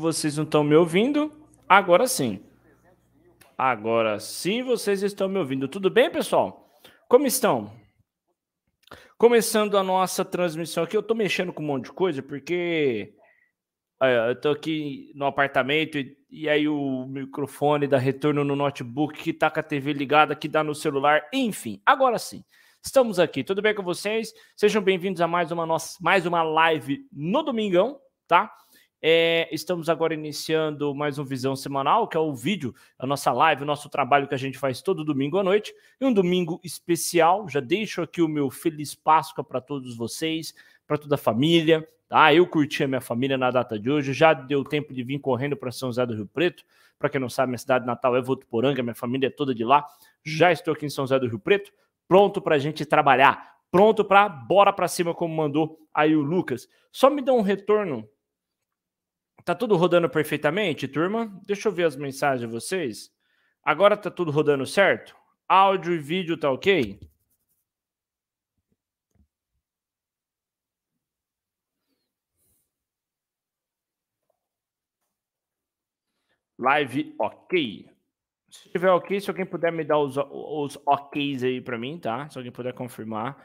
vocês não estão me ouvindo. Agora sim. Agora sim vocês estão me ouvindo. Tudo bem, pessoal? Como estão? Começando a nossa transmissão aqui, eu tô mexendo com um monte de coisa, porque é, eu tô aqui no apartamento e, e aí o microfone dá retorno no notebook que tá com a TV ligada, que dá no celular, enfim, agora sim. Estamos aqui, tudo bem com vocês? Sejam bem-vindos a mais uma, nossa, mais uma live no Domingão, tá? É, estamos agora iniciando mais um Visão Semanal, que é o vídeo, a nossa live, o nosso trabalho que a gente faz todo domingo à noite. E um domingo especial. Já deixo aqui o meu Feliz Páscoa para todos vocês, para toda a família. Tá? Eu curti a minha família na data de hoje. Já deu tempo de vir correndo para São José do Rio Preto. Para quem não sabe, minha cidade natal é Votuporanga, minha família é toda de lá. Já estou aqui em São José do Rio Preto, pronto para a gente trabalhar. Pronto para bora para cima, como mandou aí o Lucas. Só me dá um retorno Tá tudo rodando perfeitamente, turma? Deixa eu ver as mensagens de vocês. Agora tá tudo rodando certo? Áudio e vídeo tá ok? Live ok. Se tiver ok, se alguém puder me dar os, os oks aí para mim, tá? Se alguém puder confirmar,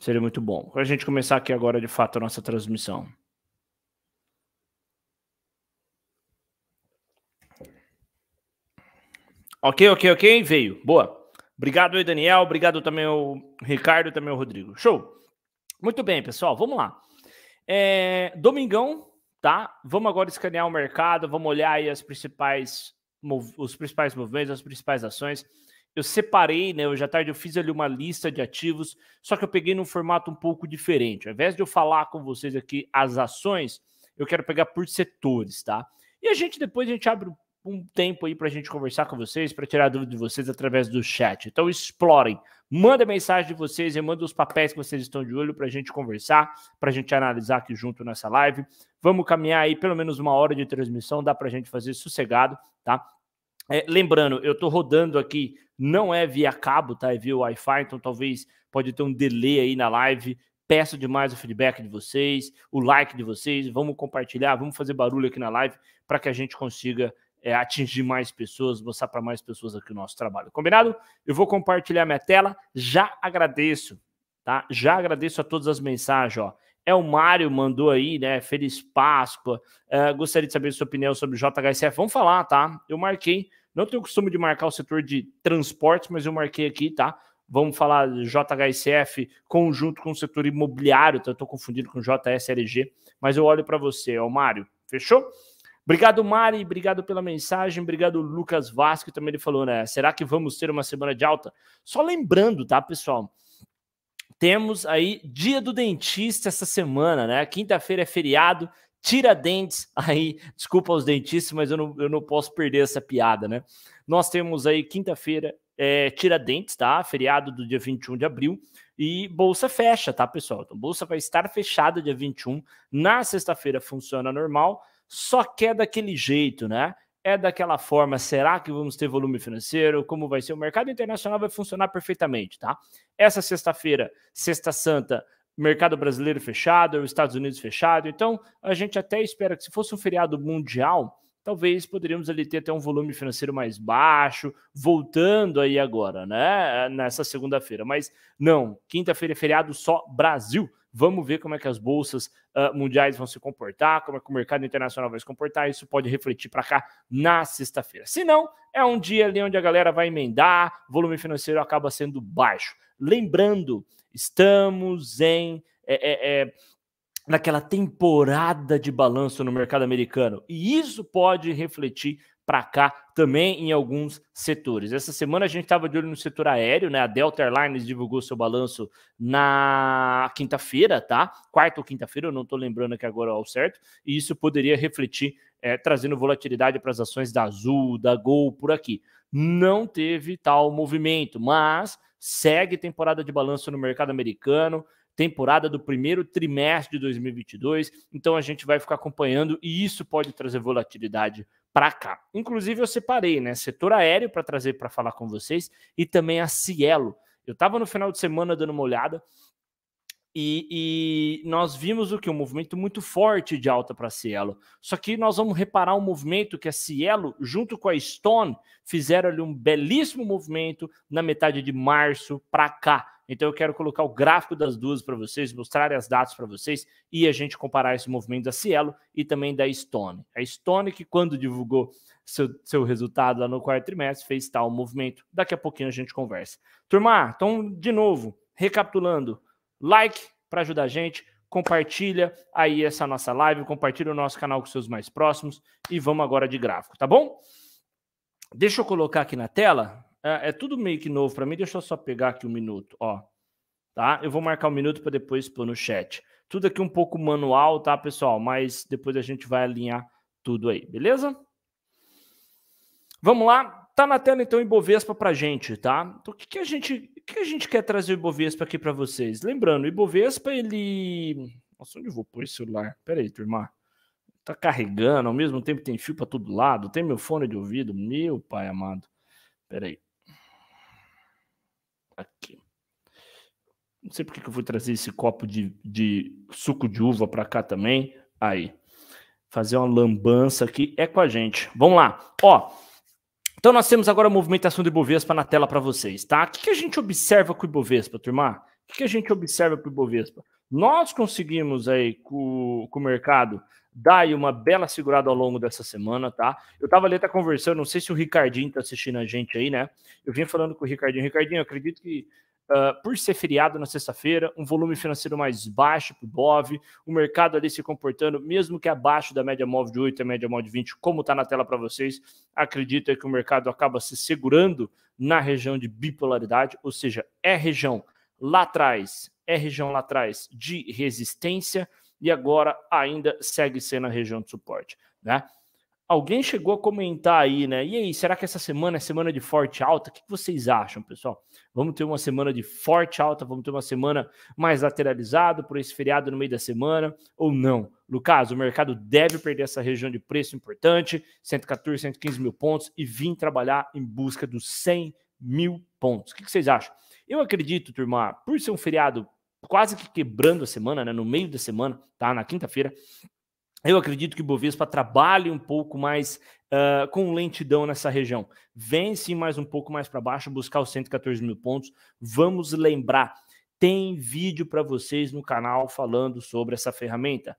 seria muito bom. Para a gente começar aqui agora, de fato, a nossa transmissão. Ok, ok, ok. Veio. Boa. Obrigado aí, Daniel. Obrigado também ao Ricardo e também ao Rodrigo. Show. Muito bem, pessoal. Vamos lá. É, domingão, tá? Vamos agora escanear o mercado. Vamos olhar aí as principais, os principais movimentos, as principais ações. Eu separei, né? Hoje à tarde eu fiz ali uma lista de ativos, só que eu peguei num formato um pouco diferente. Ao invés de eu falar com vocês aqui as ações, eu quero pegar por setores, tá? E a gente depois a gente abre o um tempo aí para a gente conversar com vocês, para tirar dúvida de vocês através do chat. Então explorem, manda mensagem de vocês e manda os papéis que vocês estão de olho para a gente conversar, para a gente analisar aqui junto nessa live. Vamos caminhar aí pelo menos uma hora de transmissão, dá para a gente fazer sossegado, tá? É, lembrando, eu estou rodando aqui, não é via cabo, tá? É via Wi-Fi, então talvez pode ter um delay aí na live. Peço demais o feedback de vocês, o like de vocês. Vamos compartilhar, vamos fazer barulho aqui na live para que a gente consiga é, atingir mais pessoas, mostrar para mais pessoas aqui o nosso trabalho. Combinado? Eu vou compartilhar minha tela. Já agradeço, tá? Já agradeço a todas as mensagens, ó. É o Mário mandou aí, né? Feliz Páscoa. Uh, gostaria de saber sua opinião sobre JHSF. Vamos falar, tá? Eu marquei. Não tenho o costume de marcar o setor de transportes, mas eu marquei aqui, tá? Vamos falar JHSF conjunto com o setor imobiliário. Então, eu estou confundido com JSLG, mas eu olho para você, é o Mário. Fechou? Obrigado, Mari. Obrigado pela mensagem. Obrigado, Lucas Vasco. Também ele falou, né? Será que vamos ter uma semana de alta? Só lembrando, tá, pessoal? Temos aí dia do dentista essa semana, né? Quinta-feira é feriado. Tira dentes aí. Desculpa aos dentistas, mas eu não, eu não posso perder essa piada, né? Nós temos aí quinta-feira é, tira dentes tá? Feriado do dia 21 de abril. E bolsa fecha, tá, pessoal? Então, bolsa vai estar fechada dia 21. Na sexta-feira funciona normal só que é daquele jeito, né? É daquela forma, será que vamos ter volume financeiro? Como vai ser? O mercado internacional vai funcionar perfeitamente, tá? Essa sexta-feira, sexta santa, mercado brasileiro fechado, Estados Unidos fechado. Então, a gente até espera que se fosse um feriado mundial, talvez poderíamos ali ter até um volume financeiro mais baixo, voltando aí agora, né? Nessa segunda-feira. Mas não, quinta-feira é feriado só Brasil. Vamos ver como é que as bolsas uh, mundiais vão se comportar, como é que o mercado internacional vai se comportar. Isso pode refletir para cá na sexta-feira. Se não, é um dia ali onde a galera vai emendar, volume financeiro acaba sendo baixo. Lembrando, estamos em. É, é, é, naquela temporada de balanço no mercado americano. E isso pode refletir para cá também em alguns setores. Essa semana a gente estava de olho no setor aéreo, né? A Delta Airlines divulgou seu balanço na quinta-feira, tá? Quarta ou quinta-feira, eu não estou lembrando aqui agora ao certo, e isso poderia refletir, é, trazendo volatilidade para as ações da Azul, da Gol, por aqui. Não teve tal movimento, mas segue temporada de balanço no mercado americano, temporada do primeiro trimestre de 2022. Então a gente vai ficar acompanhando e isso pode trazer volatilidade para cá. Inclusive, eu separei, né? Setor aéreo para trazer para falar com vocês e também a Cielo. Eu estava no final de semana dando uma olhada e, e nós vimos o que? Um movimento muito forte de alta para a Cielo. Só que nós vamos reparar um movimento que a Cielo, junto com a Stone, fizeram ali um belíssimo movimento na metade de março para cá então eu quero colocar o gráfico das duas para vocês, mostrar as datas para vocês e a gente comparar esse movimento da Cielo e também da Stone. A Stone que quando divulgou seu, seu resultado lá no quarto trimestre fez tal movimento. Daqui a pouquinho a gente conversa. Turma, então de novo, recapitulando, like para ajudar a gente, compartilha aí essa nossa live, compartilha o nosso canal com seus mais próximos e vamos agora de gráfico, tá bom? Deixa eu colocar aqui na tela é, é tudo meio que novo para mim. Deixa eu só pegar aqui um minuto, ó. Tá? Eu vou marcar um minuto para depois pôr no chat. Tudo aqui um pouco manual, tá, pessoal? Mas depois a gente vai alinhar tudo aí, beleza? Vamos lá. Tá na tela então o Ibovespa pra gente, tá? Então, o que, que a gente, o que a gente quer trazer o Ibovespa aqui para vocês? Lembrando, o Ibovespa ele Nossa, onde eu vou pôr esse celular? Pera aí, turma. Tá carregando, ao mesmo tempo tem fio para todo lado, tem meu fone de ouvido, meu pai amado. Pera aí aqui. Não sei porque que eu fui trazer esse copo de, de suco de uva para cá também. Aí. Fazer uma lambança aqui é com a gente. Vamos lá. Ó, então nós temos agora a movimentação do Ibovespa na tela para vocês, tá? O que, que, a gente observa com o Ibovespa, turma? O que, que a gente observa com o Ibovespa? Nós conseguimos aí com, com o mercado Dai uma bela segurada ao longo dessa semana, tá? Eu tava ali até conversando, não sei se o Ricardinho tá assistindo a gente aí, né? Eu vim falando com o Ricardinho. Ricardinho, acredito que Uh, por ser feriado na sexta-feira, um volume financeiro mais baixo para o BOV, o mercado ali se comportando, mesmo que abaixo da média móvel de 8 e média móvel de 20, como está na tela para vocês, acredita que o mercado acaba se segurando na região de bipolaridade, ou seja, é região lá atrás, é região lá atrás de resistência, e agora ainda segue sendo a região de suporte, né? Alguém chegou a comentar aí, né? E aí, será que essa semana é semana de forte alta? O que vocês acham, pessoal? Vamos ter uma semana de forte alta? Vamos ter uma semana mais lateralizada por esse feriado no meio da semana ou não? Lucas, o mercado deve perder essa região de preço importante, 114, 115 mil pontos, e vir trabalhar em busca dos 100 mil pontos. O que vocês acham? Eu acredito, turma, por ser um feriado quase que quebrando a semana, né? No meio da semana, tá? Na quinta-feira. Eu acredito que o Bovespa trabalhe um pouco mais uh, com lentidão nessa região. Vence mais um pouco mais para baixo, buscar os 114 mil pontos. Vamos lembrar, tem vídeo para vocês no canal falando sobre essa ferramenta.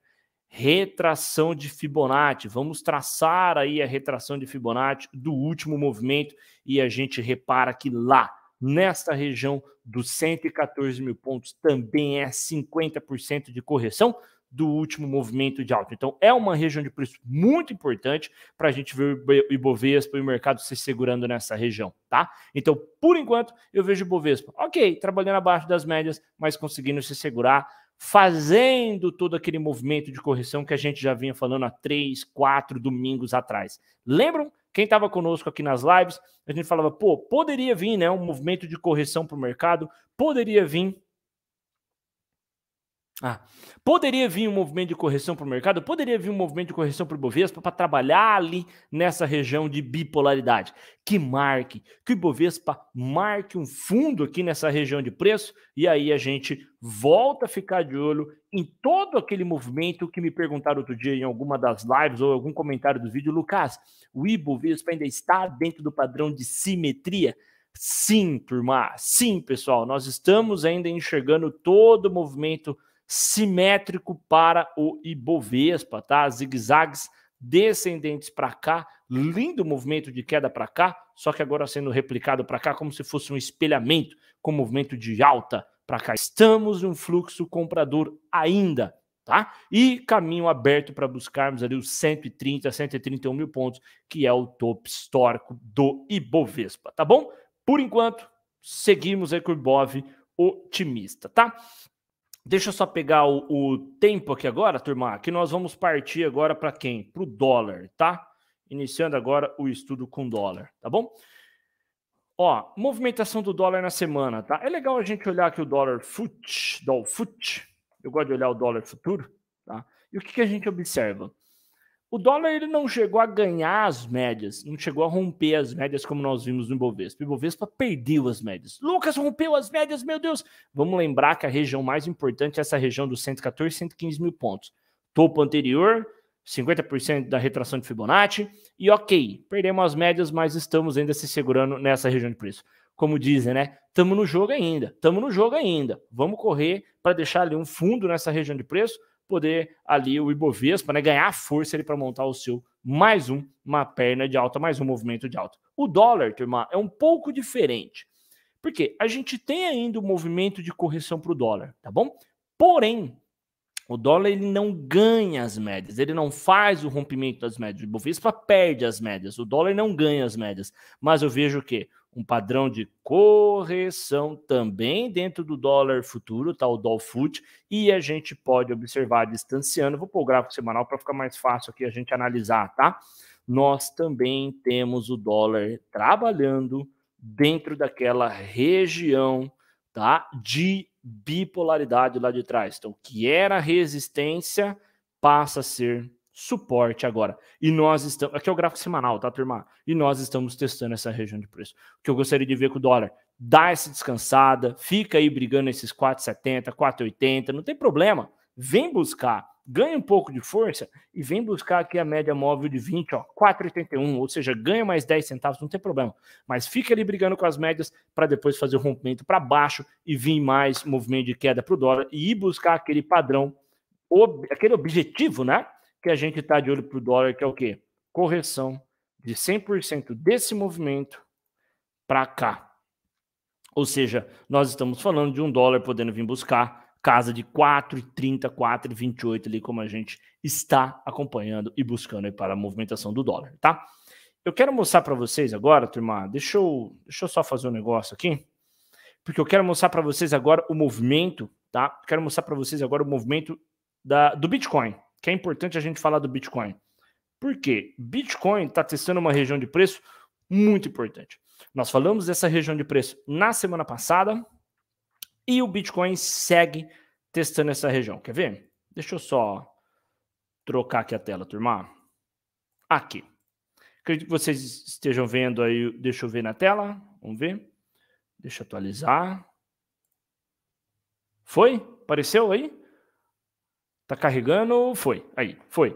Retração de Fibonacci. Vamos traçar aí a retração de Fibonacci do último movimento e a gente repara que lá nesta região dos 114 mil pontos também é 50% de correção do último movimento de alta. Então, é uma região de preço muito importante para a gente ver o Ibovespa e o mercado se segurando nessa região, tá? Então, por enquanto, eu vejo o Ibovespa, ok, trabalhando abaixo das médias, mas conseguindo se segurar, fazendo todo aquele movimento de correção que a gente já vinha falando há três, quatro domingos atrás. Lembram quem estava conosco aqui nas lives, a gente falava, pô, poderia vir, né? Um movimento de correção para o mercado, poderia vir ah, poderia vir um movimento de correção para o mercado? Poderia vir um movimento de correção para o Bovespa para trabalhar ali nessa região de bipolaridade. Que marque, que o Bovespa marque um fundo aqui nessa região de preço e aí a gente volta a ficar de olho em todo aquele movimento que me perguntaram outro dia em alguma das lives ou algum comentário do vídeo. Lucas, o Ibovespa ainda está dentro do padrão de simetria? Sim, turma, sim, pessoal, nós estamos ainda enxergando todo o movimento simétrico para o Ibovespa, tá? Zigue-zagues descendentes para cá, lindo movimento de queda para cá, só que agora sendo replicado para cá como se fosse um espelhamento com movimento de alta para cá. Estamos em um fluxo comprador ainda, tá? E caminho aberto para buscarmos ali os 130, 131 mil pontos, que é o topo histórico do Ibovespa, tá bom? Por enquanto, seguimos aí com o Ibov otimista, tá? Deixa eu só pegar o, o, tempo aqui agora, turma, que nós vamos partir agora para quem? Para o dólar, tá? Iniciando agora o estudo com dólar, tá bom? Ó, movimentação do dólar na semana, tá? É legal a gente olhar aqui o dólar FUT, dólar FUT. Eu gosto de olhar o dólar futuro, tá? E o que, que a gente observa? O dólar ele não chegou a ganhar as médias, não chegou a romper as médias como nós vimos no Ibovespa. O Ibovespa perdeu as médias. Lucas rompeu as médias, meu Deus! Vamos lembrar que a região mais importante é essa região dos 114, 115 mil pontos. Topo anterior, 50% da retração de Fibonacci. E ok, perdemos as médias, mas estamos ainda se segurando nessa região de preço. Como dizem, né? Estamos no jogo ainda, estamos no jogo ainda. Vamos correr para deixar ali um fundo nessa região de preço poder ali o Ibovespa, né, ganhar força para montar o seu mais um, uma perna de alta, mais um movimento de alta. O dólar, turma, é um pouco diferente. Porque a gente tem ainda o um movimento de correção para o dólar, tá bom? Porém, o dólar ele não ganha as médias, ele não faz o rompimento das médias. O Ibovespa perde as médias, o dólar não ganha as médias. Mas eu vejo que um padrão de correção também dentro do dólar futuro, tá? O Dolfut, e a gente pode observar distanciando. Vou pôr o gráfico semanal para ficar mais fácil aqui a gente analisar, tá? Nós também temos o dólar trabalhando dentro daquela região, tá? De bipolaridade lá de trás. Então, o que era resistência passa a ser suporte agora. E nós estamos. Aqui é o gráfico semanal, tá, turma? E nós estamos testando essa região de preço. O que eu gostaria de ver com o dólar? Dá essa descansada, fica aí brigando esses 4,70, 4,80, não tem problema. Vem buscar, ganha um pouco de força e vem buscar aqui a média móvel de 20, ó, 4,81, ou seja, ganha mais 10 centavos, não tem problema. Mas fica ali brigando com as médias para depois fazer o rompimento para baixo e vir mais movimento de queda para o dólar e ir buscar aquele padrão, aquele objetivo, né? que a gente está de olho para o dólar, que é o quê? Correção de 100% desse movimento para cá. Ou seja, nós estamos falando de um dólar podendo vir buscar casa de 4,30, 4,28 ali, como a gente está acompanhando e buscando aí para a movimentação do dólar, tá? Eu quero mostrar para vocês agora, turma, deixa eu, deixa eu só fazer um negócio aqui, porque eu quero mostrar para vocês agora o movimento, tá? quero mostrar para vocês agora o movimento da, do Bitcoin, que é importante a gente falar do Bitcoin. Porque Bitcoin está testando uma região de preço muito importante. Nós falamos dessa região de preço na semana passada e o Bitcoin segue testando essa região. Quer ver? Deixa eu só trocar aqui a tela, turma. Aqui. Acredito que vocês estejam vendo aí. Deixa eu ver na tela. Vamos ver. Deixa eu atualizar. Foi? Apareceu aí? Tá carregando? Foi. Aí, foi.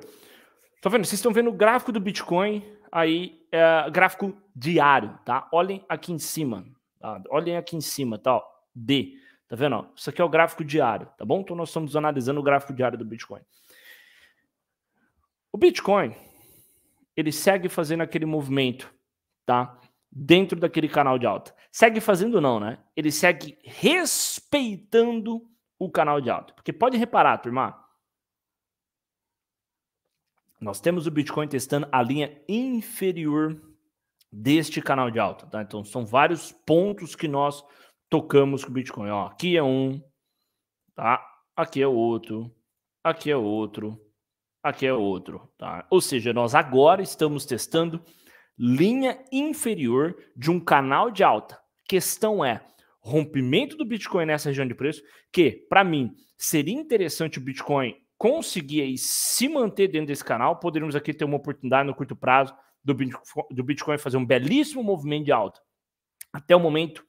Tá vendo? Vocês estão vendo o gráfico do Bitcoin aí, é, gráfico diário, tá? Olhem aqui em cima. Tá? Olhem aqui em cima, tá? Ó, D. Tá vendo? Ó, isso aqui é o gráfico diário, tá bom? Então nós estamos analisando o gráfico diário do Bitcoin. O Bitcoin, ele segue fazendo aquele movimento, tá? Dentro daquele canal de alta. Segue fazendo não, né? Ele segue respeitando o canal de alta. Porque pode reparar, turma, nós temos o Bitcoin testando a linha inferior deste canal de alta, tá? Então são vários pontos que nós tocamos com o Bitcoin. Ó, aqui é um, tá? Aqui é outro, aqui é outro, aqui é outro, tá? Ou seja, nós agora estamos testando linha inferior de um canal de alta. Questão é rompimento do Bitcoin nessa região de preço, que para mim seria interessante o Bitcoin conseguir aí se manter dentro desse canal, poderíamos aqui ter uma oportunidade no curto prazo do Bitcoin, do Bitcoin fazer um belíssimo movimento de alta. Até o momento,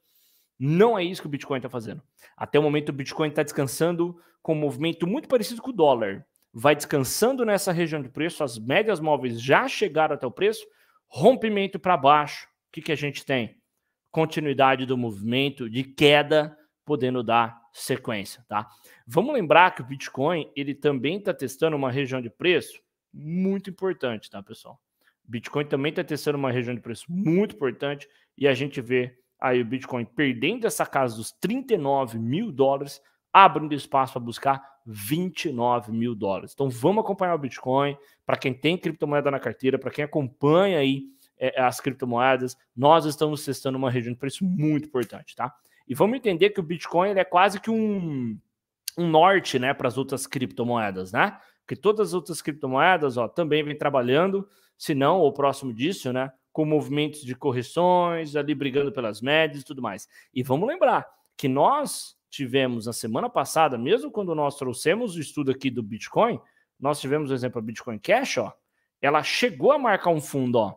não é isso que o Bitcoin está fazendo. Até o momento, o Bitcoin está descansando com um movimento muito parecido com o dólar. Vai descansando nessa região de preço, as médias móveis já chegaram até o preço, rompimento para baixo. O que, que a gente tem? Continuidade do movimento de queda, podendo dar sequência, tá? Vamos lembrar que o Bitcoin ele também está testando uma região de preço muito importante, tá, pessoal? Bitcoin também está testando uma região de preço muito importante e a gente vê aí o Bitcoin perdendo essa casa dos 39 mil dólares, abrindo espaço para buscar 29 mil dólares. Então vamos acompanhar o Bitcoin para quem tem criptomoeda na carteira, para quem acompanha aí é, as criptomoedas, nós estamos testando uma região de preço muito importante, tá? E vamos entender que o Bitcoin ele é quase que um, um norte né, para as outras criptomoedas, né? Que todas as outras criptomoedas ó, também vem trabalhando, se não, ou próximo disso, né? Com movimentos de correções, ali brigando pelas médias e tudo mais. E vamos lembrar que nós tivemos na semana passada, mesmo quando nós trouxemos o estudo aqui do Bitcoin, nós tivemos, por exemplo, a Bitcoin Cash, ó, ela chegou a marcar um fundo, ó.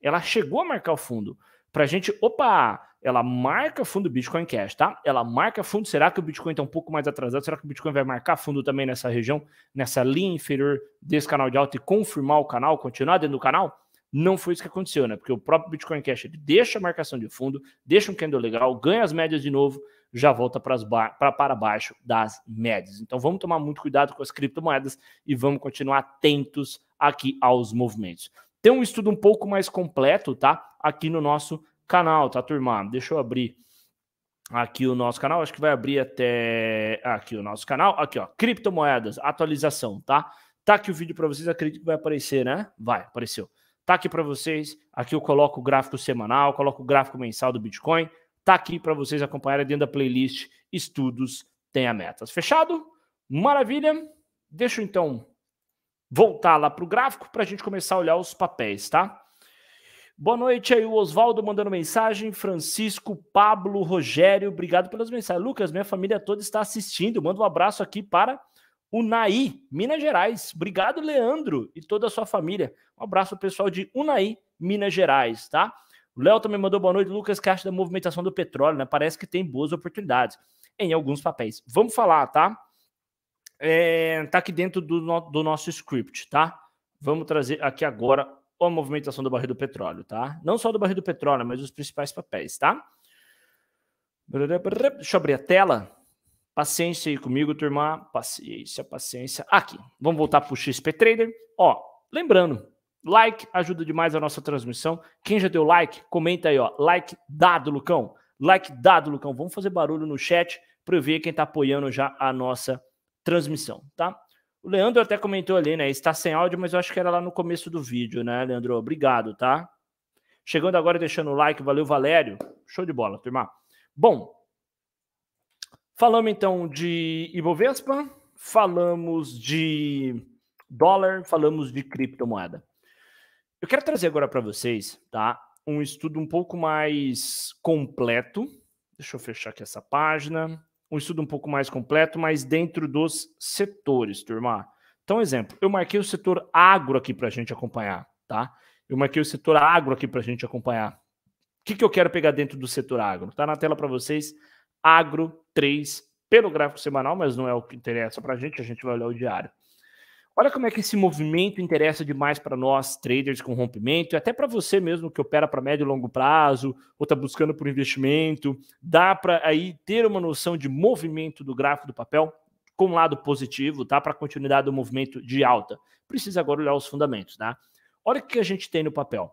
Ela chegou a marcar o fundo. Para a gente, opa, ela marca fundo Bitcoin Cash, tá? Ela marca fundo. Será que o Bitcoin está um pouco mais atrasado? Será que o Bitcoin vai marcar fundo também nessa região, nessa linha inferior desse canal de alta e confirmar o canal, continuar dentro do canal? Não foi isso que aconteceu, né? Porque o próprio Bitcoin Cash ele deixa a marcação de fundo, deixa um candle legal, ganha as médias de novo, já volta para, ba para baixo das médias. Então vamos tomar muito cuidado com as criptomoedas e vamos continuar atentos aqui aos movimentos. Tem um estudo um pouco mais completo, tá? Aqui no nosso canal, tá, turma? Deixa eu abrir aqui o nosso canal. Acho que vai abrir até aqui o nosso canal. Aqui, ó, criptomoedas, atualização, tá? Tá aqui o vídeo para vocês, acredito que vai aparecer, né? Vai, apareceu. Tá aqui para vocês. Aqui eu coloco o gráfico semanal, coloco o gráfico mensal do Bitcoin. Tá aqui para vocês acompanharem dentro da playlist Estudos Tenha Metas. Fechado? Maravilha. Deixa eu então voltar lá para o gráfico para a gente começar a olhar os papéis, tá? Boa noite aí, o Oswaldo mandando mensagem, Francisco, Pablo, Rogério, obrigado pelas mensagens. Lucas, minha família toda está assistindo, manda um abraço aqui para Unai, Minas Gerais. Obrigado, Leandro, e toda a sua família. Um abraço pessoal de Unai, Minas Gerais, tá? O Léo também mandou boa noite, Lucas, que acha da movimentação do petróleo, né? Parece que tem boas oportunidades em alguns papéis. Vamos falar, tá? É, tá aqui dentro do, no, do nosso script, tá? Vamos trazer aqui agora ou a movimentação do barril do petróleo, tá? Não só do barril do petróleo, mas dos principais papéis, tá? Deixa eu abrir a tela. Paciência aí comigo, turma. Paciência, paciência. Aqui, vamos voltar para o XP Trader. Ó, lembrando, like ajuda demais a nossa transmissão. Quem já deu like, comenta aí, ó. Like dado, Lucão. Like dado, Lucão. Vamos fazer barulho no chat para eu ver quem está apoiando já a nossa transmissão, tá? O Leandro até comentou ali, né? Está sem áudio, mas eu acho que era lá no começo do vídeo, né, Leandro? Obrigado, tá? Chegando agora, deixando o like, valeu, Valério. Show de bola, turma. Bom, falamos então de Ibovespa, falamos de dólar, falamos de criptomoeda. Eu quero trazer agora para vocês, tá? Um estudo um pouco mais completo. Deixa eu fechar aqui essa página um estudo um pouco mais completo, mas dentro dos setores, turma. Então, exemplo, eu marquei o setor agro aqui para a gente acompanhar, tá? Eu marquei o setor agro aqui para a gente acompanhar. O que, que eu quero pegar dentro do setor agro? Está na tela para vocês, agro 3, pelo gráfico semanal, mas não é o que interessa para a gente, a gente vai olhar o diário. Olha como é que esse movimento interessa demais para nós, traders com rompimento, e até para você mesmo que opera para médio e longo prazo, ou está buscando por investimento. Dá para aí ter uma noção de movimento do gráfico do papel com um lado positivo, tá? Para a continuidade do movimento de alta. Precisa agora olhar os fundamentos, tá? Olha o que a gente tem no papel.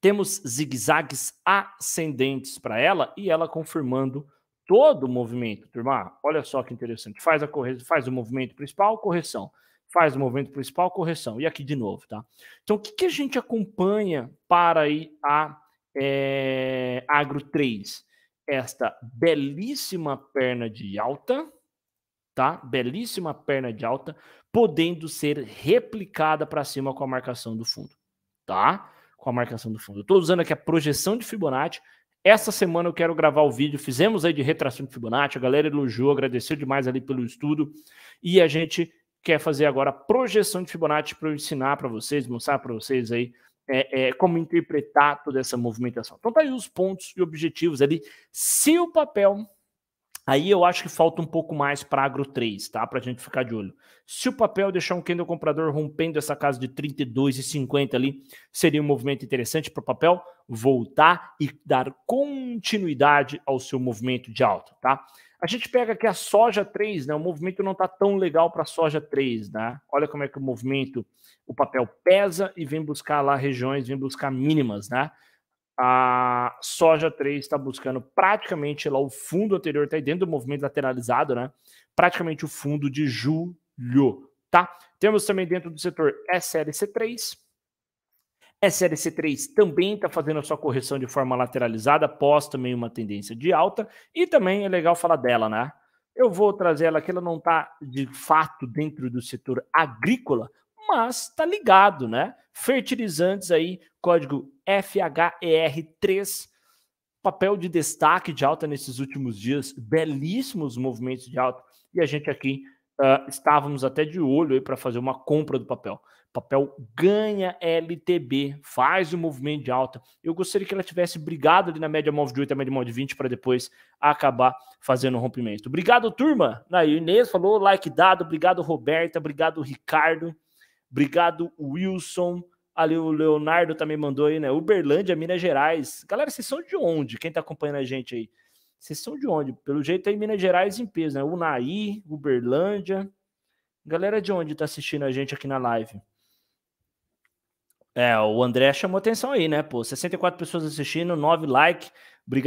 Temos zigue-zagues ascendentes para ela e ela confirmando todo o movimento, turma. Olha só que interessante. Faz a correção, faz o movimento principal, correção faz o movimento principal, correção. E aqui de novo, tá? Então, o que, que a gente acompanha para a é, Agro 3? Esta belíssima perna de alta, tá? Belíssima perna de alta, podendo ser replicada para cima com a marcação do fundo, tá? Com a marcação do fundo. Eu estou usando aqui a projeção de Fibonacci. Essa semana eu quero gravar o vídeo. Fizemos aí de retração de Fibonacci. A galera elogiou, agradeceu demais ali pelo estudo. E a gente quer fazer agora a projeção de Fibonacci para eu ensinar para vocês, mostrar para vocês aí é, é, como interpretar toda essa movimentação. Então tá aí os pontos e objetivos ali. Se o papel Aí eu acho que falta um pouco mais para agro 3, tá? Para a gente ficar de olho. Se o papel deixar um candle comprador rompendo essa casa de 32,50 ali, seria um movimento interessante para o papel voltar e dar continuidade ao seu movimento de alta, tá? A gente pega aqui a soja 3, né? O movimento não está tão legal para a soja 3, né? Olha como é que o movimento, o papel pesa e vem buscar lá regiões, vem buscar mínimas, né? A soja 3 está buscando praticamente lá o fundo anterior, está aí dentro do movimento lateralizado, né? Praticamente o fundo de julho, tá? Temos também dentro do setor SLC3, SLC3 também está fazendo a sua correção de forma lateralizada, após também uma tendência de alta, e também é legal falar dela, né? Eu vou trazer ela que ela não está de fato dentro do setor agrícola, mas está ligado, né? Fertilizantes aí, código FHER3, papel de destaque de alta nesses últimos dias, belíssimos movimentos de alta, e a gente aqui uh, estávamos até de olho para fazer uma compra do papel papel ganha LTB, faz o movimento de alta. Eu gostaria que ela tivesse brigado ali na média móvel de 8, a média móvel de 20, para depois acabar fazendo o rompimento. Obrigado, turma. Aí, Inês falou, like dado. Obrigado, Roberta. Obrigado, Ricardo. Obrigado, Wilson. Ali o Leonardo também mandou aí, né? Uberlândia, Minas Gerais. Galera, vocês são de onde? Quem está acompanhando a gente aí? Vocês são de onde? Pelo jeito aí, Minas Gerais em peso, né? Unaí, Uberlândia. Galera de onde está assistindo a gente aqui na live? É, o André chamou atenção aí, né? Pô, 64 pessoas assistindo, 9 likes.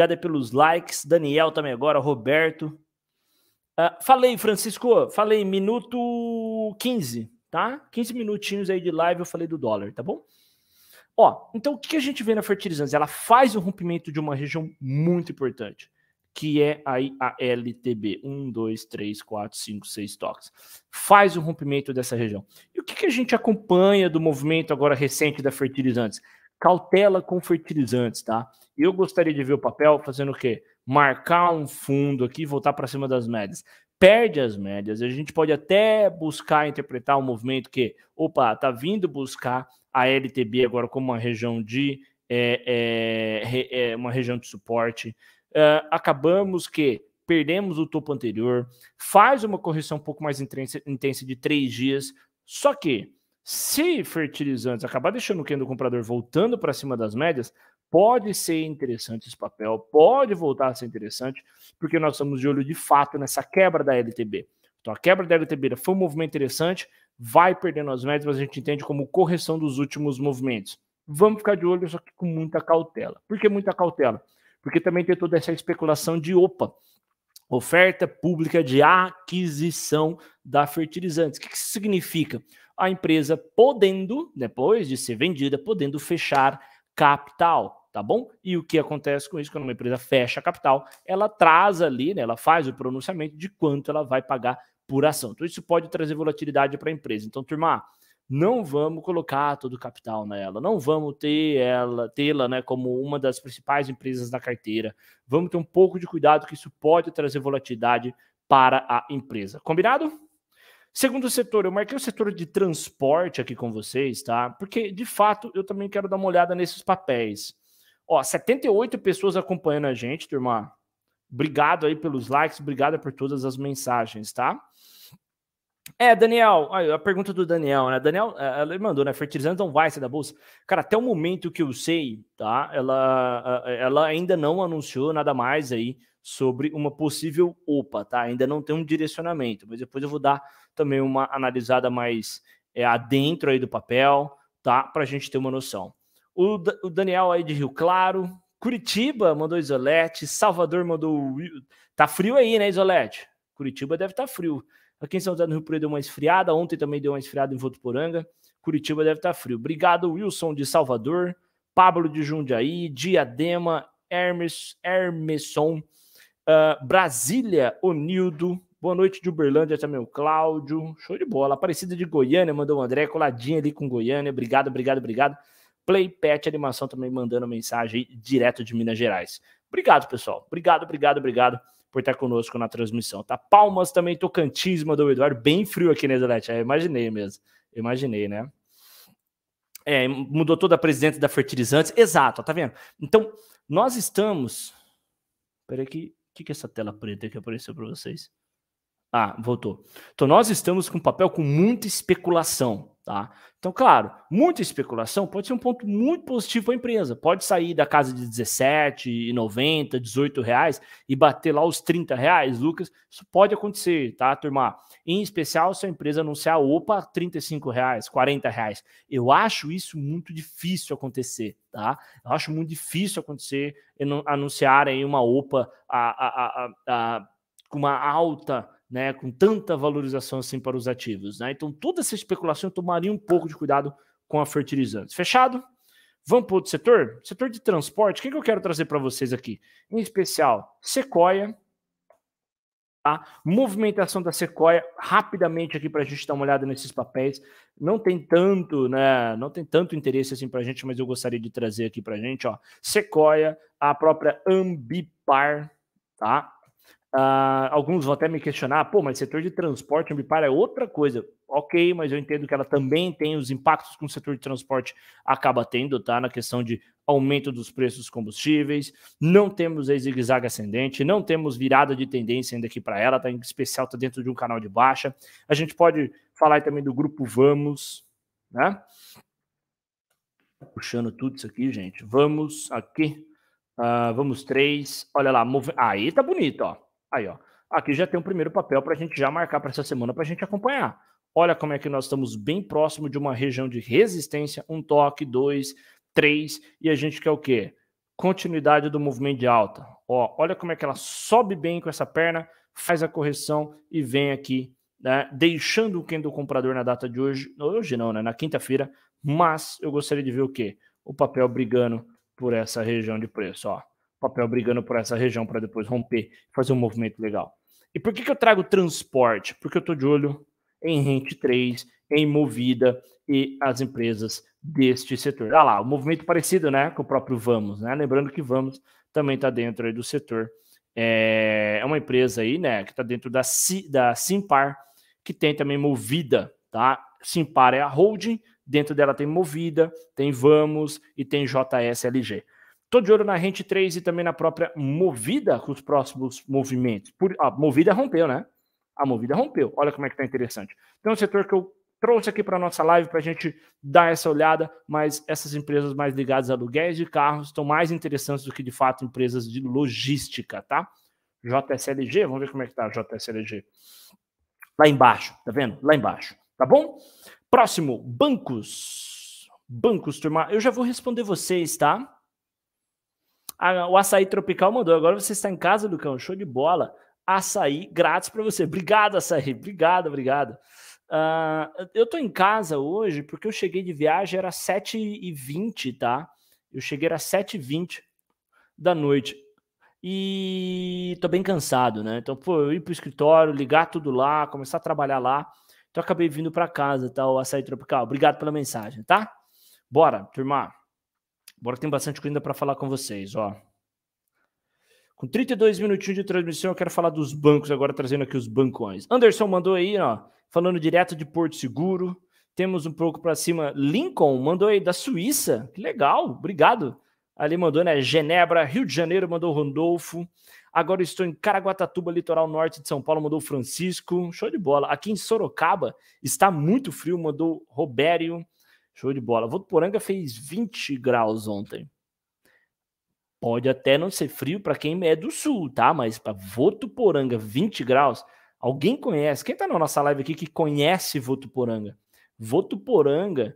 aí pelos likes. Daniel também agora, Roberto. Uh, falei, Francisco, falei, minuto 15, tá? 15 minutinhos aí de live eu falei do dólar, tá bom? Ó, então o que a gente vê na fertilizantes? Ela faz o rompimento de uma região muito importante que é aí a LTB. um dois três quatro cinco seis toques. Faz o rompimento dessa região. E o que, que a gente acompanha do movimento agora recente da fertilizantes? Cautela com fertilizantes, tá? Eu gostaria de ver o papel fazendo o quê? Marcar um fundo aqui, voltar para cima das médias. Perde as médias. A gente pode até buscar interpretar um movimento que, opa, tá vindo buscar a LTB agora como uma região de é, é, é, uma região de suporte uh, acabamos que perdemos o topo anterior, faz uma correção um pouco mais intensa de três dias. Só que, se fertilizantes acabar deixando o Ken do comprador voltando para cima das médias, pode ser interessante esse papel, pode voltar a ser interessante, porque nós estamos de olho de fato nessa quebra da LTB. Então, a quebra da LTB foi um movimento interessante, vai perdendo as médias, mas a gente entende como correção dos últimos movimentos. Vamos ficar de olho, só que com muita cautela. Por que muita cautela? porque também tem toda essa especulação de opa, oferta pública de aquisição da fertilizantes. O que isso significa? A empresa podendo, depois de ser vendida, podendo fechar capital, tá bom? E o que acontece com isso? Quando uma empresa fecha a capital, ela traz ali, né, ela faz o pronunciamento de quanto ela vai pagar por ação. Então, isso pode trazer volatilidade para a empresa. Então, turma, não vamos colocar todo o capital nela, não vamos ter ela, tê-la né, como uma das principais empresas da carteira. Vamos ter um pouco de cuidado que isso pode trazer volatilidade para a empresa. Combinado? Segundo setor, eu marquei o setor de transporte aqui com vocês, tá? Porque de fato eu também quero dar uma olhada nesses papéis. Ó, 78 pessoas acompanhando a gente, turma. Obrigado aí pelos likes, obrigado por todas as mensagens, tá? É, Daniel, a pergunta do Daniel, né? Daniel, é, ela mandou, né? Fertilizantes não vai sair da bolsa. Cara, até o momento que eu sei, tá? Ela, ela ainda não anunciou nada mais aí sobre uma possível OPA, tá? Ainda não tem um direcionamento, mas depois eu vou dar também uma analisada mais é, adentro aí do papel, tá? Para a gente ter uma noção. O, o, Daniel aí de Rio Claro, Curitiba mandou Isolete, Salvador mandou. Tá frio aí, né, Isolete? Curitiba deve estar tá frio. Aqui em São José do Rio Preto deu uma esfriada, ontem também deu uma esfriada em Votuporanga. Curitiba deve estar frio. Obrigado, Wilson de Salvador, Pablo de Jundiaí, Diadema, Hermes, Hermeson, uh, Brasília, Onildo. Boa noite de Uberlândia também, é o Cláudio. Show de bola. Aparecida de Goiânia, mandou o André, coladinha ali com Goiânia. Obrigado, obrigado, obrigado. Play Pet Animação também mandando mensagem direto de Minas Gerais. Obrigado, pessoal. Obrigado, obrigado, obrigado por estar conosco na transmissão, tá? Palmas também, Tocantins, mandou o Eduardo, bem frio aqui né, Zelete? é, imaginei mesmo, imaginei, né? É, mudou toda a presidente da Fertilizantes, exato, tá vendo? Então, nós estamos... Peraí que... O que, que é essa tela preta que apareceu para vocês? Ah, voltou. Então, nós estamos com um papel com muita especulação. Tá? Então, claro, muita especulação pode ser um ponto muito positivo para a empresa. Pode sair da casa de 17,90, 18 reais e bater lá os 30 reais, Lucas. Isso pode acontecer, tá, turma? Em especial se a empresa anunciar, opa, 35 reais, 40 reais. Eu acho isso muito difícil acontecer, tá? Eu acho muito difícil acontecer anunciarem uma opa a, a, a, a com uma alta né, com tanta valorização assim para os ativos. Né? Então, toda essa especulação eu tomaria um pouco de cuidado com a fertilizante. Fechado? Vamos para outro setor? Setor de transporte. O que, que eu quero trazer para vocês aqui? Em especial, Sequoia. Tá? Movimentação da Sequoia, rapidamente aqui para a gente dar uma olhada nesses papéis. Não tem tanto, né? Não tem tanto interesse assim para a gente, mas eu gostaria de trazer aqui para a gente, ó. Sequoia, a própria Ambipar, tá? Uh, alguns vão até me questionar, pô, mas setor de transporte Ambipar é outra coisa. Ok, mas eu entendo que ela também tem os impactos que o setor de transporte acaba tendo, tá? Na questão de aumento dos preços dos combustíveis, não temos a zigue-zague ascendente, não temos virada de tendência ainda aqui para ela, tá? Em especial, tá dentro de um canal de baixa. A gente pode falar também do grupo Vamos, né? Puxando tudo isso aqui, gente. Vamos aqui. Uh, vamos três. Olha lá. Move... Ah, aí tá bonito, ó. Aí, ó. Aqui já tem um primeiro papel para a gente já marcar para essa semana para a gente acompanhar. Olha como é que nós estamos bem próximo de uma região de resistência, um toque, dois, três, e a gente quer o quê? Continuidade do movimento de alta. Ó, olha como é que ela sobe bem com essa perna, faz a correção e vem aqui, né, deixando o do comprador na data de hoje, hoje não, né, na quinta-feira, mas eu gostaria de ver o quê? O papel brigando por essa região de preço, ó papel brigando por essa região para depois romper, fazer um movimento legal. E por que, que eu trago transporte? Porque eu estou de olho em Rente 3, em Movida e as empresas deste setor. Ah lá, um movimento parecido né, com o próprio Vamos, né? Lembrando que Vamos também está dentro do setor. É, é uma empresa aí, né, que está dentro da, C, da Simpar, que tem também Movida, tá? Simpar é a holding, dentro dela tem Movida, tem Vamos e tem JSLG. Estou de olho na Rente 3 e também na própria Movida com os próximos movimentos. Por, a Movida rompeu, né? A Movida rompeu. Olha como é que está interessante. Então, o um setor que eu trouxe aqui para a nossa live para a gente dar essa olhada, mas essas empresas mais ligadas a aluguéis de carros estão mais interessantes do que, de fato, empresas de logística, tá? JSLG, vamos ver como é que está a JSLG. Lá embaixo, tá vendo? Lá embaixo, tá bom? Próximo, bancos. Bancos, turma. Eu já vou responder vocês, tá? A, o Açaí Tropical mandou. Agora você está em casa, Lucão. Show de bola. Açaí grátis para você. Obrigado, Açaí. Obrigado, obrigado. Uh, eu tô em casa hoje porque eu cheguei de viagem, era 7h20, tá? Eu cheguei, era 7h20 da noite. E tô bem cansado, né? Então, pô, eu ir pro escritório, ligar tudo lá, começar a trabalhar lá. Então, acabei vindo para casa, tá? O Açaí Tropical. Obrigado pela mensagem, tá? Bora, turma. Bora que tem bastante coisa ainda para falar com vocês, ó. Com 32 minutinhos de transmissão, eu quero falar dos bancos agora, trazendo aqui os bancões. Anderson mandou aí, ó, falando direto de Porto Seguro. Temos um pouco para cima, Lincoln mandou aí da Suíça. Que legal, obrigado. Ali mandou, né, Genebra, Rio de Janeiro mandou Rodolfo. Agora estou em Caraguatatuba, litoral norte de São Paulo, mandou Francisco. Show de bola. Aqui em Sorocaba está muito frio, mandou Robério. Show de bola. Votuporanga fez 20 graus ontem. Pode até não ser frio para quem é do sul, tá? Mas para Votuporanga, 20 graus. Alguém conhece? Quem tá na nossa live aqui que conhece Votuporanga? Votuporanga,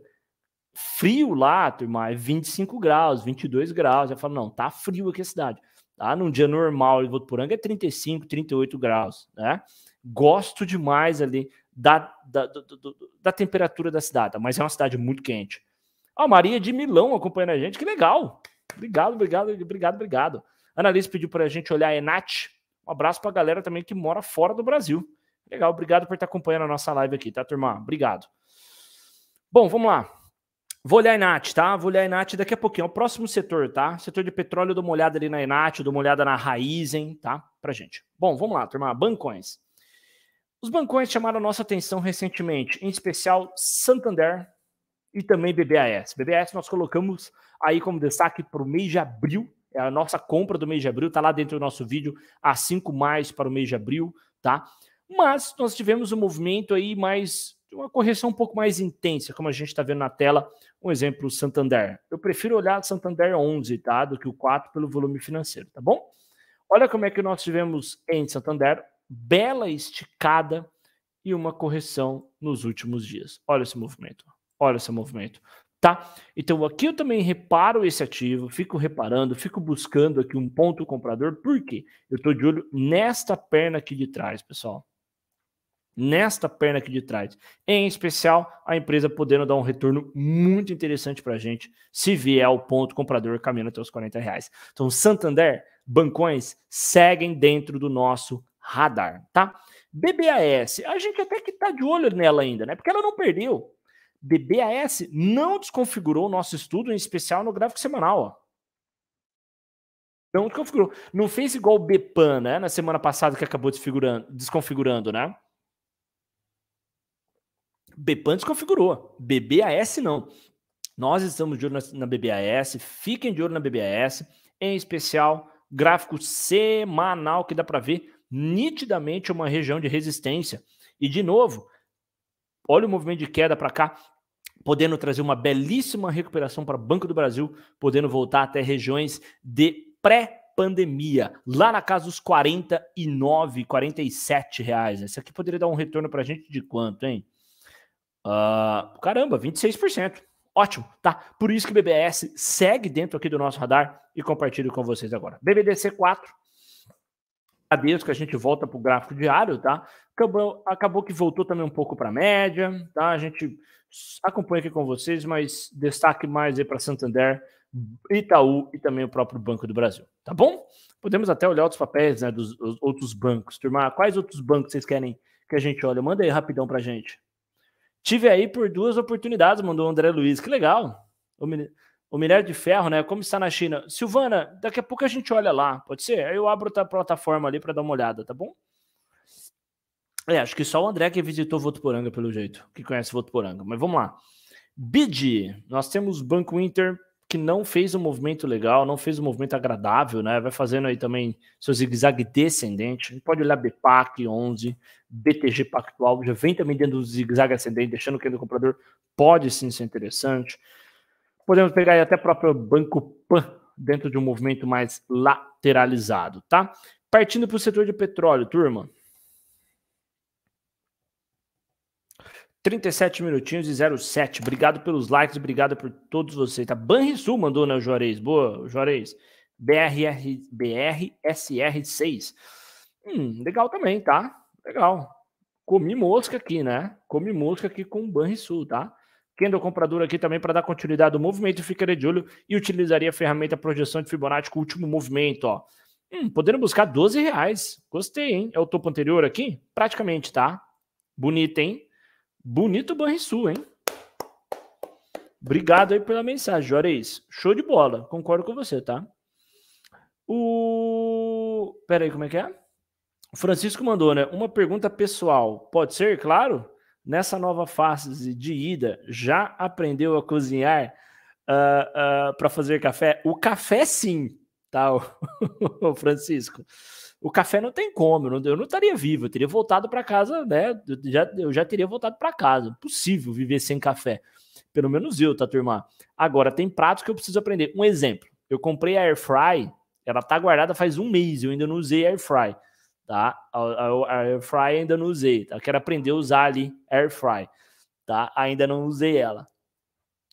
frio lá, turma, é 25 graus, 22 graus. Já fala, não, tá frio aqui a cidade. Tá? Num dia normal em Votuporanga é 35, 38 graus, né? Gosto demais ali da, da, da temperatura da cidade, mas é uma cidade muito quente. A Maria de Milão acompanhando a gente, que legal. Obrigado, obrigado, obrigado, obrigado. Analise pediu para a gente olhar a Enat. Um abraço para a galera também que mora fora do Brasil. Legal, obrigado por estar tá acompanhando a nossa live aqui, tá, turma? Obrigado. Bom, vamos lá. Vou olhar a Enat, tá? Vou olhar a Enat daqui a pouquinho. É o próximo setor, tá? Setor de petróleo, dou uma olhada ali na Enat, dou uma olhada na Raizen, tá? Pra gente. Bom, vamos lá, turma. Bancões. Os bancões chamaram nossa atenção recentemente, em especial Santander e também BBAS. BBAS nós colocamos aí como destaque para o mês de abril, é a nossa compra do mês de abril, está lá dentro do nosso vídeo, a 5 mais para o mês de abril, tá? Mas nós tivemos um movimento aí mais uma correção um pouco mais intensa, como a gente está vendo na tela, um exemplo, Santander. Eu prefiro olhar Santander 11, tá? Do que o 4 pelo volume financeiro, tá bom? Olha como é que nós tivemos em Santander bela esticada e uma correção nos últimos dias. Olha esse movimento, olha esse movimento, tá? Então aqui eu também reparo esse ativo, fico reparando, fico buscando aqui um ponto comprador, porque eu estou de olho nesta perna aqui de trás, pessoal. Nesta perna aqui de trás. Em especial, a empresa podendo dar um retorno muito interessante para a gente se vier o ponto comprador caminhando até os 40 reais. Então, Santander, bancões, seguem dentro do nosso radar, tá? BBAS, a gente até que tá de olho nela ainda, né? Porque ela não perdeu. BBAS não desconfigurou o nosso estudo, em especial no gráfico semanal, ó. Não desconfigurou. Não fez igual o BPAN, né? Na semana passada que acabou desconfigurando, desconfigurando né? BPAN desconfigurou. BBAS não. Nós estamos de olho na BBAS, fiquem de olho na BBAS, em especial gráfico semanal que dá para ver nitidamente uma região de resistência. E de novo, olha o movimento de queda para cá, podendo trazer uma belíssima recuperação para o Banco do Brasil, podendo voltar até regiões de pré-pandemia, lá na casa dos 49, 47 reais. Isso aqui poderia dar um retorno para a gente de quanto, hein? Uh, caramba, 26%. Ótimo, tá? Por isso que o BBS segue dentro aqui do nosso radar e compartilho com vocês agora. BBDC 4 que a gente volta para o gráfico diário, tá? Acabou, acabou que voltou também um pouco para a média, tá? A gente acompanha aqui com vocês, mas destaque mais aí para Santander, Itaú e também o próprio Banco do Brasil, tá bom? Podemos até olhar outros papéis, né, dos outros bancos. Turma, quais outros bancos vocês querem que a gente olhe? Manda aí rapidão para gente. Tive aí por duas oportunidades, mandou o André Luiz, que legal. O menino o minério de ferro, né? Como está na China. Silvana, daqui a pouco a gente olha lá, pode ser? Aí eu abro a plataforma ali para dar uma olhada, tá bom? É, acho que só o André que visitou Votuporanga, pelo jeito, que conhece Votuporanga. Mas vamos lá. BID, nós temos Banco Inter, que não fez um movimento legal, não fez um movimento agradável, né? Vai fazendo aí também seu zigue-zague descendente. A gente pode olhar BPAC 11, BTG Pactual, já vem também dentro do zigue-zague ascendente, deixando que o comprador pode sim ser interessante. Podemos pegar aí até o próprio Banco Pan dentro de um movimento mais lateralizado, tá? Partindo para o setor de petróleo, turma. 37 minutinhos e 07. Obrigado pelos likes, obrigado por todos vocês. Tá? Banrisul mandou, né, o Juarez? Boa, Juarez. BRR, BRSR6. Hum, legal também, tá? Legal. Comi mosca aqui, né? Comi mosca aqui com o Banrisul, tá? Quem é o comprador aqui também para dar continuidade ao movimento, ficaria de olho e utilizaria a ferramenta projeção de Fibonacci com o último movimento, ó. Hum, podendo buscar 12 reais. Gostei, hein? É o topo anterior aqui? Praticamente, tá? Bonito, hein? Bonito o Banrisul, hein? Obrigado aí pela mensagem, Juarez. Show de bola. Concordo com você, tá? O. Pera aí, como é que é? O Francisco mandou, né? Uma pergunta pessoal. Pode ser, claro? nessa nova fase de ida, já aprendeu a cozinhar uh, ah, uh, ah, para fazer café? O café, sim, tá, o Francisco? O café não tem como, eu não, eu não estaria vivo, eu teria voltado para casa, né? Eu já, eu já teria voltado para casa. Impossível viver sem café. Pelo menos eu, tá, turma? Agora, tem pratos que eu preciso aprender. Um exemplo, eu comprei a Air Fry. ela tá guardada faz um mês, eu ainda não usei Air Fry tá? A, air fry ainda não usei, tá? Quero aprender a usar ali air fry, tá? Ainda não usei ela.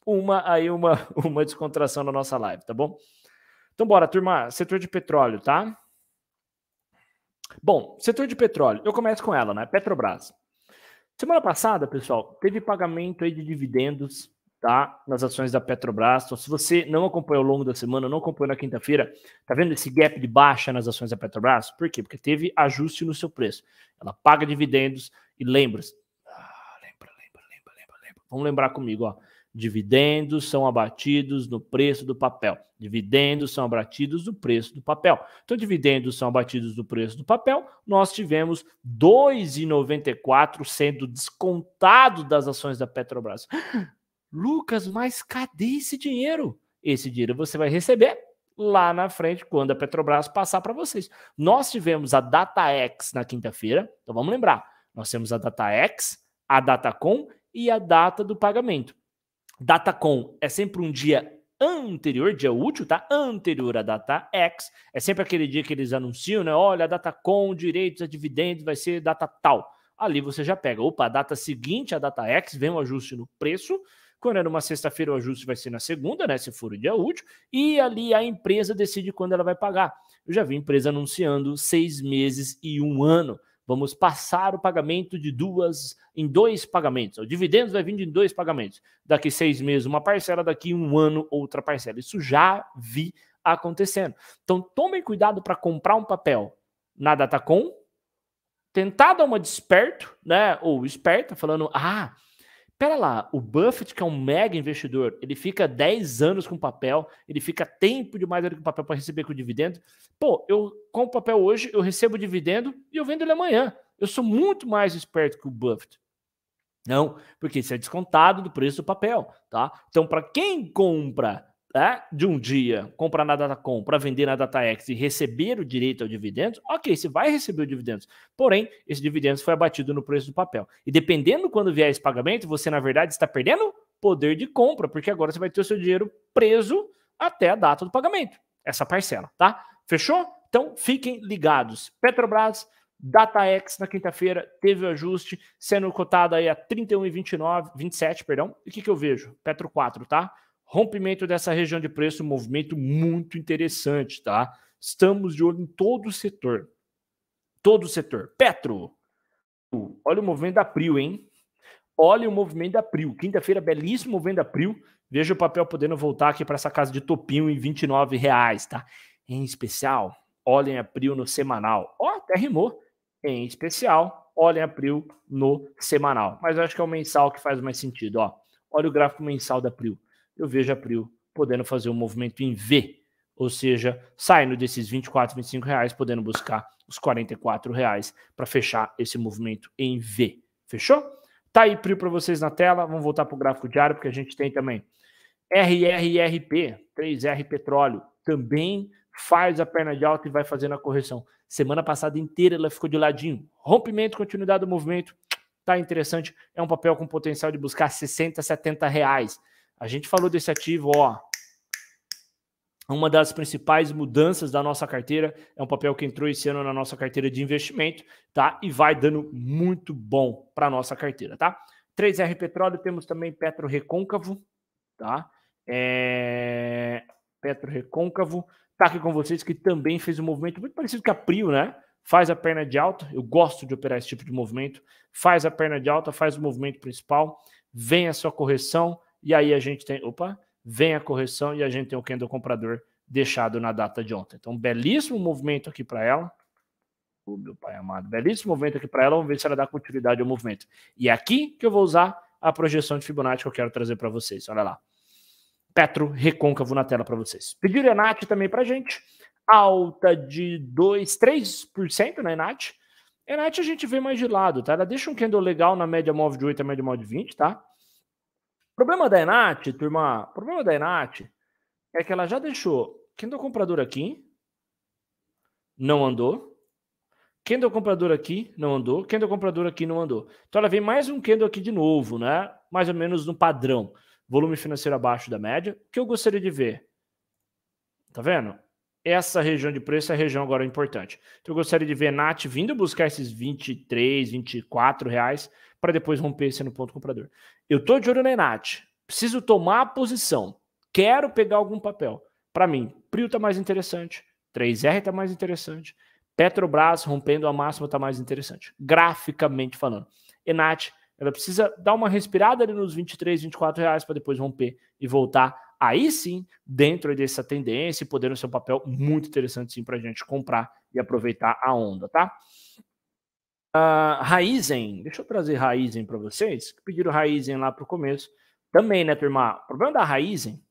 Uma aí uma uma descontração na nossa live, tá bom? Então bora, turma, setor de petróleo, tá? Bom, setor de petróleo. Eu começo com ela, né? Petrobras. Semana passada, pessoal, teve pagamento aí de dividendos tá? Nas ações da Petrobras. Então, se você não acompanhou ao longo da semana, não acompanhou na quinta-feira, tá vendo esse gap de baixa nas ações da Petrobras? Por quê? Porque teve ajuste no seu preço. Ela paga dividendos e lembra-se. Ah, lembra, lembra, lembra, lembra, Vamos lembrar comigo, ó. Dividendos são abatidos no preço do papel. Dividendos são abatidos no preço do papel. Então, dividendos são abatidos no preço do papel. Nós tivemos 2,94 sendo descontado das ações da Petrobras. Lucas, mas cadê esse dinheiro? Esse dinheiro você vai receber lá na frente, quando a Petrobras passar para vocês. Nós tivemos a DataX na quinta-feira, então vamos lembrar: nós temos a DataX, a Datacom e a data do pagamento. Datacom é sempre um dia anterior, dia útil, tá? Anterior à data X. É sempre aquele dia que eles anunciam, né? Olha, a data com direitos a dividendos vai ser data tal. Ali você já pega. Opa, a data seguinte, a data X, vem um ajuste no preço quando é numa sexta-feira, o ajuste vai ser na segunda, né? Se for o dia útil, e ali a empresa decide quando ela vai pagar. Eu já vi empresa anunciando seis meses e um ano. Vamos passar o pagamento de duas em dois pagamentos. O dividendo vai vindo em dois pagamentos. Daqui seis meses, uma parcela, daqui um ano, outra parcela. Isso já vi acontecendo. Então tomem cuidado para comprar um papel na com. tentar dar uma desperto, né? Ou esperta, falando: ah, Pera lá, o Buffett, que é um mega investidor, ele fica 10 anos com papel, ele fica tempo demais ali com papel para receber com dividendo. Pô, eu compro papel hoje, eu recebo dividendo e eu vendo ele amanhã. Eu sou muito mais esperto que o Buffett. Não, porque isso é descontado do preço do papel, tá? Então, para quem compra tá? de um dia comprar na data para vender na ex e receber o direito ao dividendo, ok, você vai receber o dividendo. Porém, esse dividendo foi abatido no preço do papel. E dependendo quando vier esse pagamento, você, na verdade, está perdendo poder de compra, porque agora você vai ter o seu dinheiro preso até a data do pagamento. Essa parcela, tá? Fechou? Então, fiquem ligados. Petrobras, DataX na quinta-feira teve o ajuste, sendo cotado aí a 31,29, 27, perdão. E o que, que eu vejo? Petro 4, tá? Rompimento dessa região de preço, um movimento muito interessante, tá? Estamos de olho em todo o setor. Todo o setor. Petro. Olha o movimento da Prio, hein? Olha o movimento da Prio. Quinta-feira, belíssimo movimento da Prio. Veja o papel podendo voltar aqui para essa casa de topinho em 29 reais, tá? Em especial, olhem a Prio no semanal. Ó, oh, até rimou. Em especial, olhem a Prio no semanal. Mas eu acho que é o mensal que faz mais sentido, ó. Olha o gráfico mensal da Prio eu vejo abril podendo fazer um movimento em V, ou seja, saindo desses 24, 25 reais, podendo buscar os 44 reais para fechar esse movimento em V. Fechou? Tá aí PRIO para vocês na tela. Vamos voltar para o gráfico diário, porque a gente tem também RRRP, 3R Petróleo, também faz a perna de alta e vai fazendo a correção. Semana passada inteira ela ficou de ladinho. Rompimento, continuidade do movimento, tá interessante. É um papel com potencial de buscar 60, 70 reais. A gente falou desse ativo, ó. Uma das principais mudanças da nossa carteira é um papel que entrou esse ano na nossa carteira de investimento, tá? E vai dando muito bom para nossa carteira, tá? 3R Petróleo, temos também Petro Recôncavo, tá? É... Petro Recôncavo, tá aqui com vocês que também fez um movimento muito parecido com a Prio, né? Faz a perna de alta, eu gosto de operar esse tipo de movimento. Faz a perna de alta, faz o movimento principal, vem a sua correção, e aí a gente tem, opa, vem a correção e a gente tem o candle comprador deixado na data de ontem. Então, belíssimo movimento aqui para ela. Oh, meu pai amado, belíssimo movimento aqui para ela. Vamos ver se ela dá continuidade ao movimento. E é aqui que eu vou usar a projeção de Fibonacci que eu quero trazer para vocês. Olha lá. Petro recôncavo na tela para vocês. pediu Enat também para gente. Alta de 2, 3% na Enat. Enat a gente vê mais de lado, tá? Ela deixa um candle legal na média móvel de 8 a média móvel de 20, tá? O problema da Enate, turma, o problema da Enate é que ela já deixou quem deu comprador aqui não andou. Quem deu comprador aqui não andou. Quem deu comprador aqui não andou. Então ela vem mais um candle aqui de novo, né? Mais ou menos no padrão. Volume financeiro abaixo da média. O que eu gostaria de ver? Tá vendo? Essa região de preço é a região agora importante. Então eu gostaria de ver Nat vindo buscar esses 23, 24 reais para depois romper sendo ponto comprador. Eu estou de olho na Enat, preciso tomar a posição, quero pegar algum papel. Para mim, Prio está mais interessante, 3R está mais interessante, Petrobras rompendo a máxima está mais interessante, graficamente falando. Enat, ela precisa dar uma respirada ali nos 23, 24 reais para depois romper e voltar. Aí sim, dentro dessa tendência, podendo ser um papel muito interessante sim para a gente comprar e aproveitar a onda, tá? Ah, Raizen, deixa eu trazer Raizen para vocês, que pediram Raizen lá para o começo. Também, né, turma? O problema da Raizen,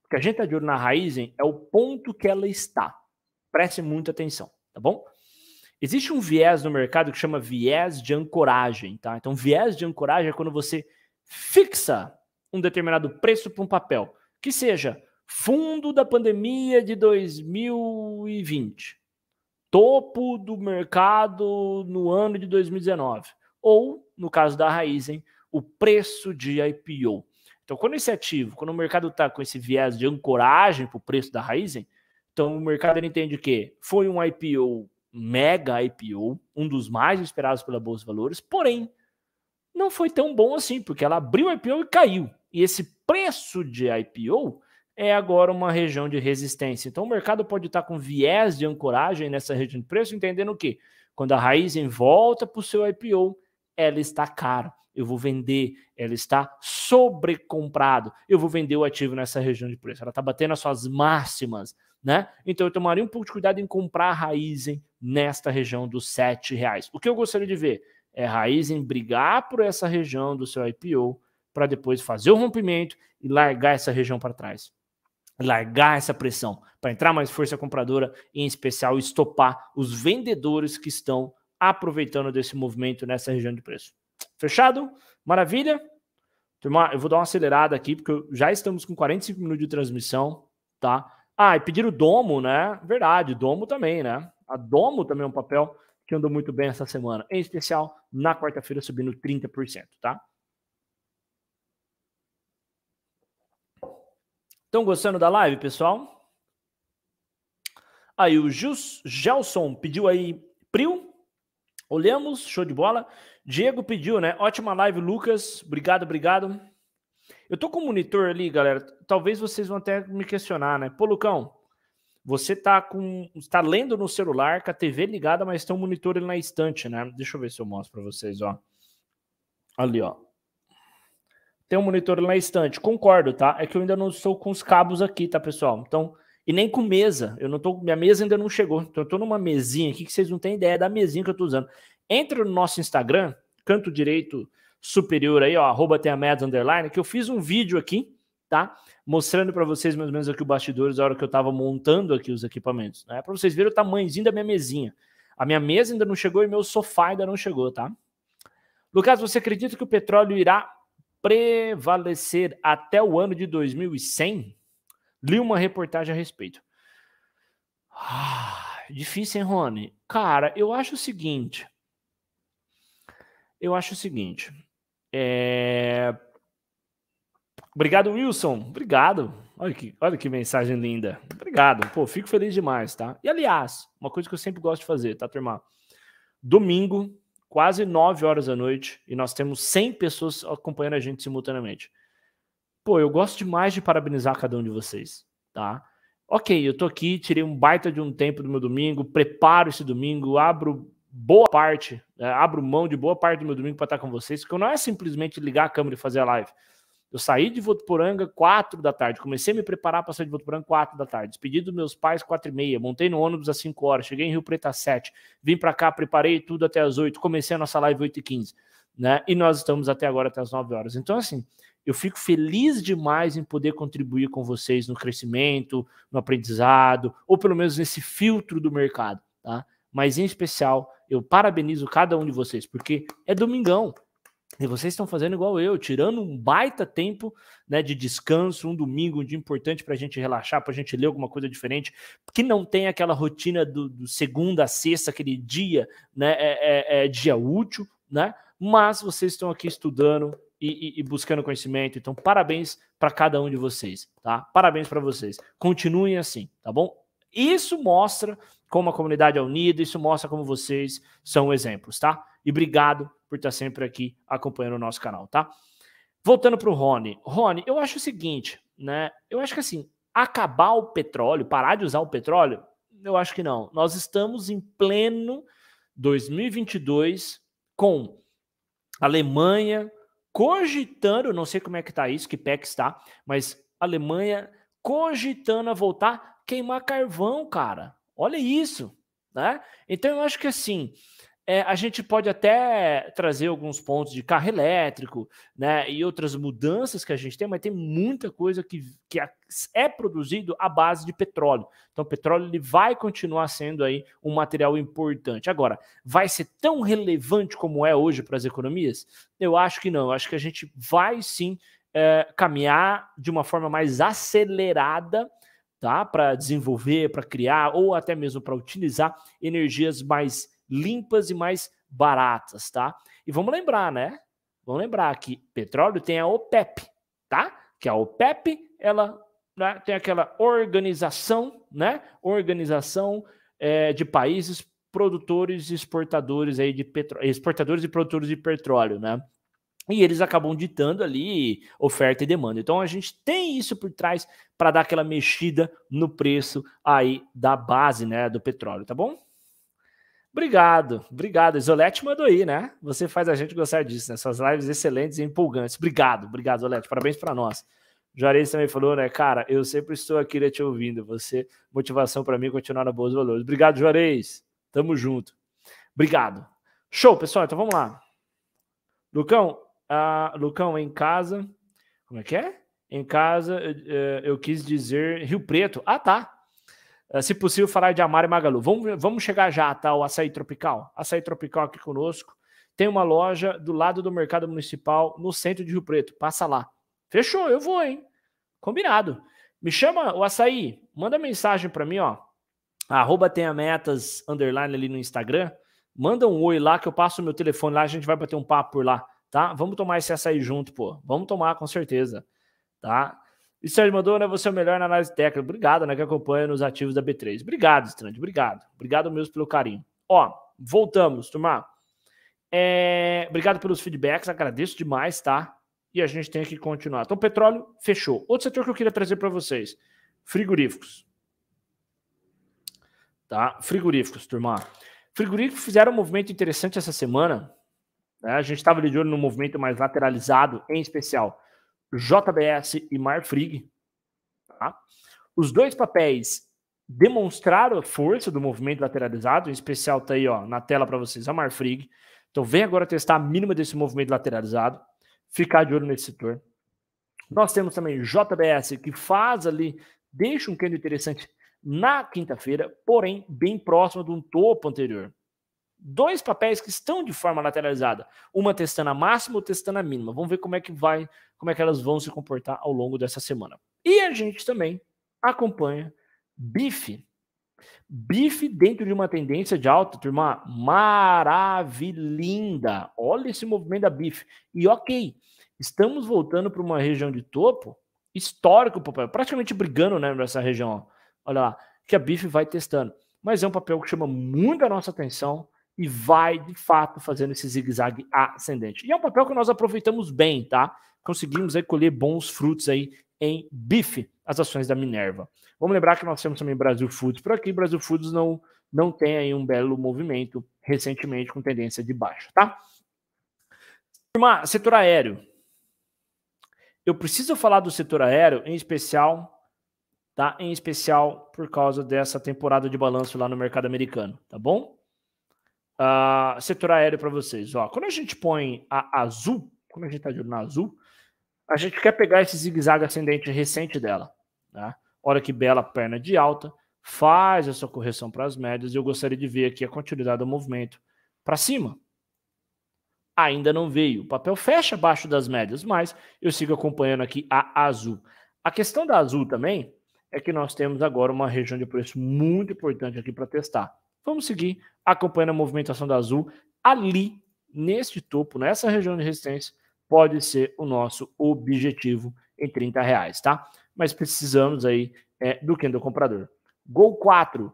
porque a gente tá de olho na Raizen, é o ponto que ela está. Preste muita atenção, tá bom? Existe um viés no mercado que chama viés de ancoragem, tá? Então, viés de ancoragem é quando você fixa um determinado preço para um papel, que seja fundo da pandemia de 2020 topo do mercado no ano de 2019. Ou, no caso da Raizen, o preço de IPO. Então, quando esse ativo, quando o mercado está com esse viés de ancoragem para o preço da Raizen, então o mercado entende que foi um IPO, mega IPO, um dos mais esperados pela Bolsa de Valores, porém, não foi tão bom assim, porque ela abriu o IPO e caiu. E esse preço de IPO é agora uma região de resistência. Então o mercado pode estar com viés de ancoragem nessa região de preço, entendendo que quando a raiz volta para o seu IPO, ela está cara. Eu vou vender, ela está sobrecomprado. Eu vou vender o ativo nessa região de preço. Ela está batendo as suas máximas, né? Então eu tomaria um pouco de cuidado em comprar a raiz nesta região dos R$ reais. O que eu gostaria de ver é a raiz brigar por essa região do seu IPO para depois fazer o rompimento e largar essa região para trás largar essa pressão para entrar mais força compradora e, em especial, estopar os vendedores que estão aproveitando desse movimento nessa região de preço. Fechado? Maravilha? Turma, eu vou dar uma acelerada aqui, porque já estamos com 45 minutos de transmissão, tá? Ah, e pedir o Domo, né? Verdade, Domo também, né? A Domo também é um papel que andou muito bem essa semana, em especial na quarta-feira subindo 30%, tá? Estão gostando da live, pessoal? Aí o Jus Gelson pediu aí Priu. Olhamos, show de bola. Diego pediu, né? Ótima live, Lucas. Obrigado, obrigado. Eu tô com o monitor ali, galera. Talvez vocês vão até me questionar, né? Pô, Lucão, você tá com. está lendo no celular, com a TV ligada, mas tem um monitor ali na estante, né? Deixa eu ver se eu mostro para vocês, ó. Ali, ó. Tem um monitor na estante, concordo, tá? É que eu ainda não estou com os cabos aqui, tá, pessoal? Então, e nem com mesa. Eu não tô, minha mesa ainda não chegou. Então eu tô numa mesinha aqui que vocês não têm ideia da mesinha que eu tô usando. Entra no nosso Instagram, canto direito superior aí, ó, arroba tem a meta underline, que eu fiz um vídeo aqui, tá? Mostrando para vocês mais ou menos aqui o bastidores, a hora que eu tava montando aqui os equipamentos, né? Para vocês verem o tamanhozinho da minha mesinha. A minha mesa ainda não chegou e meu sofá ainda não chegou, tá? Lucas, você acredita que o petróleo irá prevalecer até o ano de 2100? Li uma reportagem a respeito. Ah, difícil, hein, Rony? Cara, eu acho o seguinte. Eu acho o seguinte. É... Obrigado, Wilson. Obrigado. Olha que, olha que mensagem linda. Obrigado. Pô, fico feliz demais, tá? E aliás, uma coisa que eu sempre gosto de fazer, tá, turma? Domingo, quase 9 horas da noite e nós temos 100 pessoas acompanhando a gente simultaneamente. Pô, eu gosto demais de parabenizar cada um de vocês, tá? Ok, eu tô aqui, tirei um baita de um tempo do meu domingo, preparo esse domingo, abro boa parte, é, abro mão de boa parte do meu domingo para estar com vocês, porque não é simplesmente ligar a câmera e fazer a live. Eu saí de Votuporanga 4 da tarde, comecei a me preparar para sair de Votuporanga 4 da tarde, despedi dos meus pais 4 e meia, montei no ônibus às 5 horas, cheguei em Rio Preto às 7, vim para cá, preparei tudo até às 8, comecei a nossa live 8 e 15, né? E nós estamos até agora até às 9 horas. Então, assim, eu fico feliz demais em poder contribuir com vocês no crescimento, no aprendizado, ou pelo menos nesse filtro do mercado, tá? Mas em especial, eu parabenizo cada um de vocês, porque é domingão, e vocês estão fazendo igual eu, tirando um baita tempo né, de descanso, um domingo, um dia importante para a gente relaxar, para a gente ler alguma coisa diferente, que não tem aquela rotina do, do segunda a sexta, aquele dia, né, é, é, é dia útil, né? Mas vocês estão aqui estudando e, e, e buscando conhecimento, então parabéns para cada um de vocês, tá? Parabéns para vocês. Continuem assim, tá bom? Isso mostra como a comunidade é unida, isso mostra como vocês são exemplos, tá? E obrigado por estar sempre aqui acompanhando o nosso canal, tá? Voltando para o Rony. Rony, eu acho o seguinte, né? Eu acho que assim, acabar o petróleo, parar de usar o petróleo, eu acho que não. Nós estamos em pleno 2022 com a Alemanha cogitando, não sei como é que tá isso, que PEC está, mas a Alemanha cogitando a voltar queimar carvão, cara. Olha isso, né? Então eu acho que assim, é, a gente pode até trazer alguns pontos de carro elétrico né, e outras mudanças que a gente tem, mas tem muita coisa que, que é produzido à base de petróleo. Então, o petróleo ele vai continuar sendo aí um material importante. Agora, vai ser tão relevante como é hoje para as economias? Eu acho que não. Eu acho que a gente vai sim é, caminhar de uma forma mais acelerada tá, para desenvolver, para criar ou até mesmo para utilizar energias mais limpas e mais baratas, tá? E vamos lembrar, né? Vamos lembrar que petróleo tem a OPEP, tá? Que a OPEP, ela né, tem aquela organização, né? Organização é, de países produtores e exportadores aí de petróleo, exportadores e produtores de petróleo, né? E eles acabam ditando ali oferta e demanda. Então a gente tem isso por trás para dar aquela mexida no preço aí da base, né, do petróleo, tá bom? Obrigado, obrigado. Isolete mandou aí, né? Você faz a gente gostar disso, né? Suas lives excelentes e empolgantes. Obrigado, obrigado, Isolete. Parabéns para nós. Juarez também falou, né? Cara, eu sempre estou aqui né, te ouvindo. Você, motivação para mim é continuar na Boas Valores. Obrigado, Juarez. Tamo junto. Obrigado. Show, pessoal. Então vamos lá. Lucão, uh, Lucão em casa. Como é que é? Em casa, uh, eu quis dizer Rio Preto. Ah, tá. Ah, se possível, falar de Amaro e Magalu. Vamos, vamos chegar já, tá? O Açaí Tropical. Açaí Tropical aqui conosco. Tem uma loja do lado do Mercado Municipal, no centro de Rio Preto. Passa lá. Fechou, eu vou, hein? Combinado. Me chama o Açaí. Manda mensagem para mim, ó. Arroba tenha metas, underline ali no Instagram. Manda um oi lá que eu passo o meu telefone lá, a gente vai bater um papo por lá, tá? Vamos tomar esse açaí junto, pô. Vamos tomar, com certeza, tá? E Sérgio né? você é o melhor na análise técnica. Obrigado, né, que acompanha nos ativos da B3. Obrigado, Strand, obrigado. Obrigado mesmo pelo carinho. Ó, voltamos, turma. É, obrigado pelos feedbacks, agradeço demais, tá? E a gente tem que continuar. Então, petróleo fechou. Outro setor que eu queria trazer para vocês: frigoríficos. Tá? Frigoríficos, turma. Frigoríficos fizeram um movimento interessante essa semana. Né? A gente estava de olho no movimento mais lateralizado, em especial JBS e Marfrig. Tá? Os dois papéis demonstraram a força do movimento lateralizado, em especial está aí ó, na tela para vocês a Marfrig. Então vem agora testar a mínima desse movimento lateralizado, ficar de olho nesse setor. Nós temos também JBS que faz ali, deixa um candle interessante na quinta-feira, porém bem próximo de um topo anterior dois papéis que estão de forma lateralizada, uma testando a máxima, outra testando a mínima. Vamos ver como é que vai, como é que elas vão se comportar ao longo dessa semana. E a gente também acompanha BIF. BIF dentro de uma tendência de alta, turma, maravilhinda. Olha esse movimento da BIF. E OK, estamos voltando para uma região de topo histórico, papel, praticamente brigando né, nessa região. Ó. Olha lá, que a BIF vai testando. Mas é um papel que chama muito a nossa atenção e vai, de fato, fazendo esse zigue-zague ascendente. E é um papel que nós aproveitamos bem, tá? Conseguimos aí colher bons frutos aí em bife as ações da Minerva. Vamos lembrar que nós temos também Brasil Foods por aqui. Brasil Foods não, não tem aí um belo movimento recentemente com tendência de baixa, tá? Turma, setor aéreo. Eu preciso falar do setor aéreo, em especial tá? Em especial por causa dessa temporada de balanço lá no mercado americano, tá bom? uh, setor aéreo para vocês. Ó, quando a gente põe a azul, quando a gente está de olho na azul, a gente quer pegar esse zigue-zague ascendente recente dela. Né? Olha que bela perna de alta, faz essa correção para as médias e eu gostaria de ver aqui a continuidade do movimento para cima. Ainda não veio. O papel fecha abaixo das médias, mas eu sigo acompanhando aqui a azul. A questão da azul também é que nós temos agora uma região de preço muito importante aqui para testar. Vamos seguir acompanhando a movimentação da Azul. Ali, neste topo, nessa região de resistência, pode ser o nosso objetivo em 30 reais, tá? Mas precisamos aí é, do candle comprador. Gol 4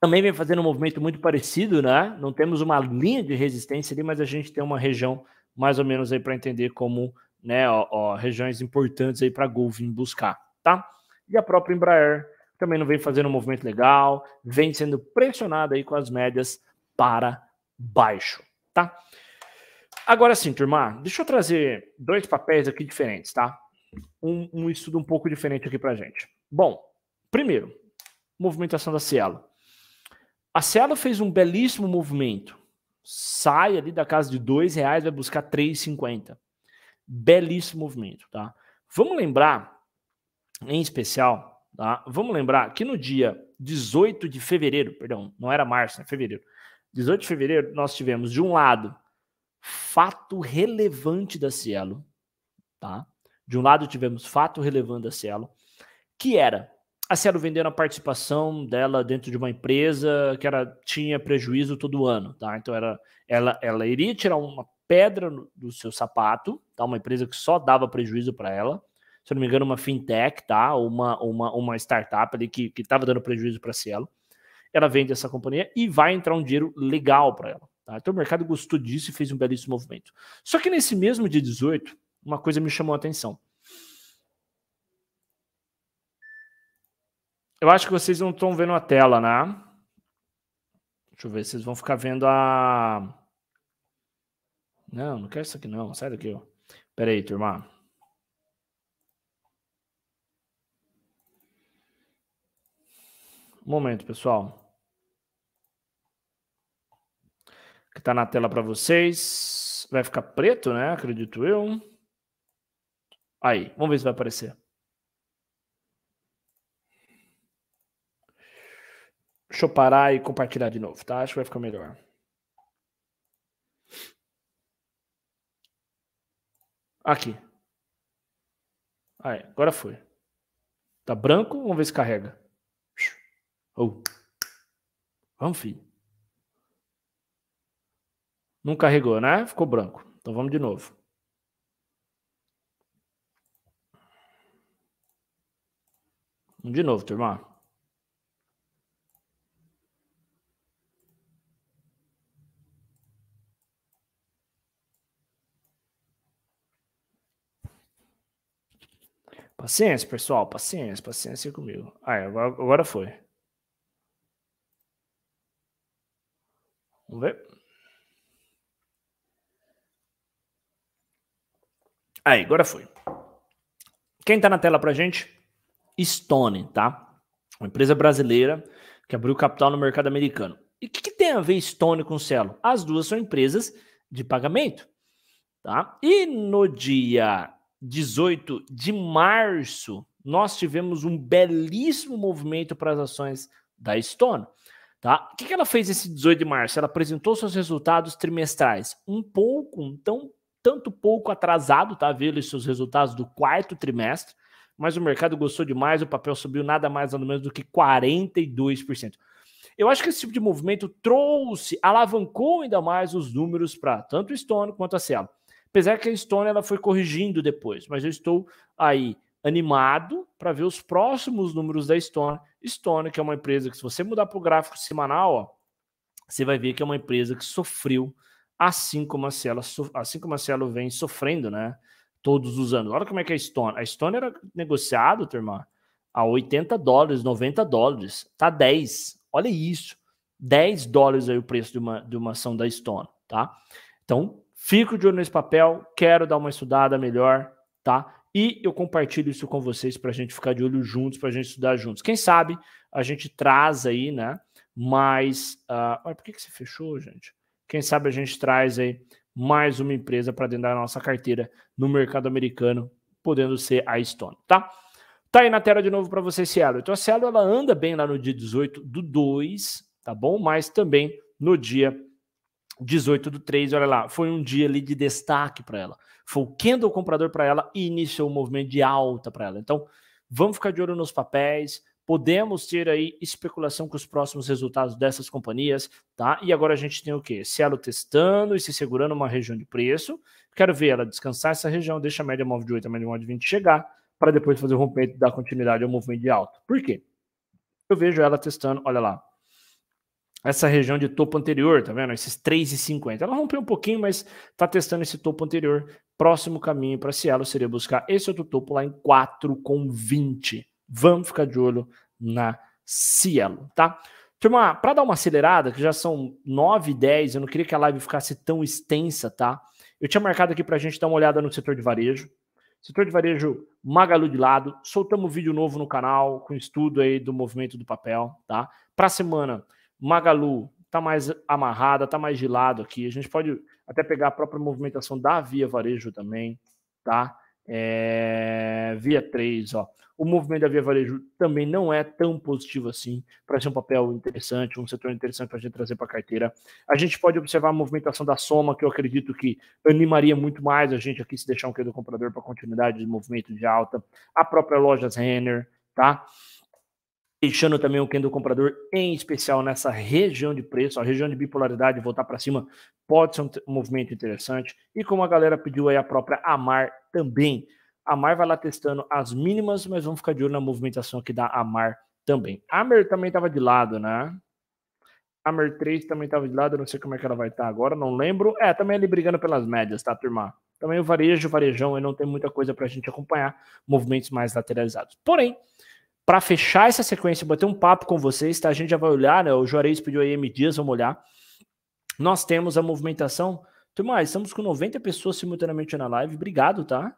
também vem fazendo um movimento muito parecido, né? Não temos uma linha de resistência ali, mas a gente tem uma região mais ou menos aí para entender como, né, ó, ó, regiões importantes aí para Gol vir buscar, tá? E a própria Embraer também não vem fazendo um movimento legal, vem sendo pressionado aí com as médias para baixo, tá? Agora sim, turma, deixa eu trazer dois papéis aqui diferentes, tá? Um, um estudo um pouco diferente aqui para gente. Bom, primeiro, movimentação da Cielo. A Cielo fez um belíssimo movimento. Sai ali da casa de dois reais, vai buscar R$3,50. Belíssimo movimento, tá? Vamos lembrar, em especial, Tá? Vamos lembrar que no dia 18 de fevereiro, perdão, não era março, é fevereiro. 18 de fevereiro, nós tivemos, de um lado, fato relevante da Cielo. Tá? De um lado, tivemos fato relevante da Cielo, que era a Cielo vendendo a participação dela dentro de uma empresa que era, tinha prejuízo todo ano. Tá? Então, era, ela, ela iria tirar uma pedra no, do seu sapato, tá? uma empresa que só dava prejuízo para ela se não me engano, uma fintech, tá? Uma, uma, uma startup ali que estava dando prejuízo para Cielo. Ela vende essa companhia e vai entrar um dinheiro legal para ela. Tá? Então o mercado gostou disso e fez um belíssimo movimento. Só que nesse mesmo dia 18, uma coisa me chamou a atenção. Eu acho que vocês não estão vendo a tela, né? Deixa eu ver, vocês vão ficar vendo a. Não, não quero isso aqui não. Sai daqui, ó. Pera aí, turma. momento, pessoal. Que está na tela para vocês. Vai ficar preto, né? Acredito eu. Aí, vamos ver se vai aparecer. Deixa eu parar e compartilhar de novo, tá? Acho que vai ficar melhor. Aqui. Aí, agora foi. Tá branco, vamos ver se carrega. Ou, vamos, filho. Não carregou, né? Ficou branco. Então vamos de novo. De novo, turma. Paciência, pessoal, paciência, paciência comigo. Ah, agora, agora foi. Vamos ver. Aí, agora foi. Quem tá na tela pra gente? Stone, tá? Uma empresa brasileira que abriu capital no mercado americano. E o que, que, tem a ver Stone com Celo? As duas são empresas de pagamento, tá? E no dia 18 de março, nós tivemos um belíssimo movimento para as ações da Stone. Tá? O que, ela fez esse 18 de março? Ela apresentou seus resultados trimestrais um pouco, um tão, tanto pouco atrasado, tá? Viu seus resultados do quarto trimestre, mas o mercado gostou demais, o papel subiu nada mais nada menos do que 42%. Eu acho que esse tipo de movimento trouxe, alavancou ainda mais os números para tanto o Stone quanto a Cielo. Apesar que a Stone ela foi corrigindo depois, mas eu estou aí animado para ver os próximos números da Stone. Stone, que é uma empresa que, se você mudar para o gráfico semanal, ó, você vai ver que é uma empresa que sofreu, assim como a Cielo, assim como a Cielo vem sofrendo, né? Todos os anos. Olha como é que é a Stone. A Stone era negociado, turma, a 80 dólares, 90 dólares. Tá 10. Olha isso. 10 dólares aí o preço de uma, de uma ação da Stone, tá? Então, fico de olho nesse papel, quero dar uma estudada melhor, tá? E eu compartilho isso com vocês para a gente ficar de olho juntos, para a gente estudar juntos. Quem sabe a gente traz aí, né? Mais. Uh, ah, olha, por que, que você fechou, gente? Quem sabe a gente traz aí mais uma empresa para dentro da nossa carteira no mercado americano, podendo ser a Stone, tá? Tá aí na tela de novo para você, Cielo. Então a Cielo ela anda bem lá no dia 18 do 2, tá bom? Mas também no dia 18 do 3, olha lá, foi um dia ali de destaque para ela. Foi o candle comprador para ela e iniciou o um movimento de alta para ela. Então, vamos ficar de olho nos papéis. Podemos ter aí especulação com os próximos resultados dessas companhias, tá? E agora a gente tem o quê? Cielo testando e se segurando uma região de preço. Quero ver ela descansar essa região, deixa a média móvel de 8 a média móvel de 20 chegar, para depois fazer o rompimento e dar continuidade ao movimento de alta. Por quê? Eu vejo ela testando, olha lá, essa região de topo anterior, tá vendo? Esses 3,50. Ela rompeu um pouquinho, mas tá testando esse topo anterior. Próximo caminho para Cielo seria buscar esse outro topo lá em 4,20. Vamos ficar de olho na Cielo, tá? Turma, para dar uma acelerada, que já são 9 e 10, eu não queria que a live ficasse tão extensa, tá? Eu tinha marcado aqui para a gente dar uma olhada no setor de varejo. Setor de varejo, Magalu de lado. Soltamos vídeo novo no canal com estudo aí do movimento do papel, tá? Para a semana, Magalu está mais amarrada, está mais de lado aqui. A gente pode até pegar a própria movimentação da Via Varejo também, tá? É... Via 3, ó. O movimento da Via Varejo também não é tão positivo assim. Parece um papel interessante, um setor interessante para a gente trazer para a carteira. A gente pode observar a movimentação da soma, que eu acredito que animaria muito mais a gente aqui se deixar um do comprador para continuidade de movimento de alta. A própria loja Renner, tá? deixando também o do comprador, em especial nessa região de preço, a região de bipolaridade voltar para cima, pode ser um movimento interessante. E como a galera pediu aí a própria Amar também. Amar vai lá testando as mínimas, mas vamos ficar de olho na movimentação aqui da Amar também. A Amer também estava de lado, né? A Amer 3 também estava de lado, não sei como é que ela vai estar tá agora, não lembro. É, também ali brigando pelas médias, tá, turma? Também o varejo, o varejão, e não tem muita coisa para a gente acompanhar, movimentos mais lateralizados. Porém, para fechar essa sequência, bater um papo com vocês, tá? A gente já vai olhar, né? O Juarez pediu aí M dias, vamos olhar. Nós temos a movimentação. Turma, estamos com 90 pessoas simultaneamente na live. Obrigado, tá?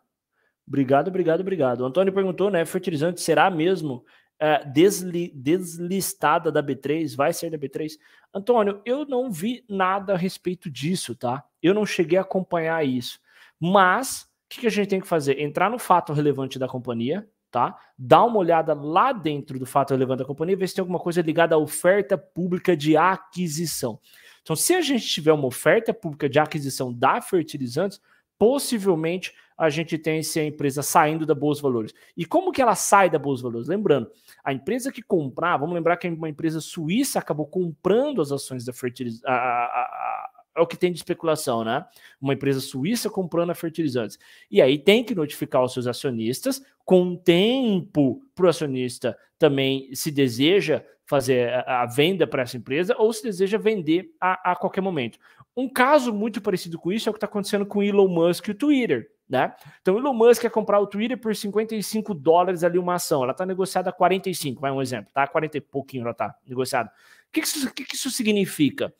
Obrigado, obrigado, obrigado. O Antônio perguntou, né? Fertilizante será mesmo é, desli deslistada da B3? Vai ser da B3? Antônio, eu não vi nada a respeito disso, tá? Eu não cheguei a acompanhar isso. Mas, o que, que a gente tem que fazer? Entrar no fato relevante da companhia, tá? Dá uma olhada lá dentro do fato relevante da companhia, ver se tem alguma coisa ligada à oferta pública de aquisição. Então, se a gente tiver uma oferta pública de aquisição da fertilizantes, possivelmente a gente tem se a empresa saindo da Boas Valores. E como que ela sai da Boas Valores? Lembrando, a empresa que comprar, vamos lembrar que é uma empresa suíça acabou comprando as ações da fertilizante, a, a, é o que tem de especulação, né? Uma empresa suíça comprando a fertilizantes. E aí tem que notificar os seus acionistas com tempo para o acionista também se deseja fazer a, a venda para essa empresa ou se deseja vender a, a qualquer momento. Um caso muito parecido com isso é o que está acontecendo com Elon Musk e o Twitter. Né? Então, Elon Musk quer comprar o Twitter por 55 dólares ali uma ação. Ela está negociada a 45, vai um exemplo, tá? 40 e pouquinho ela está negociada. O que, que, que, que isso significa?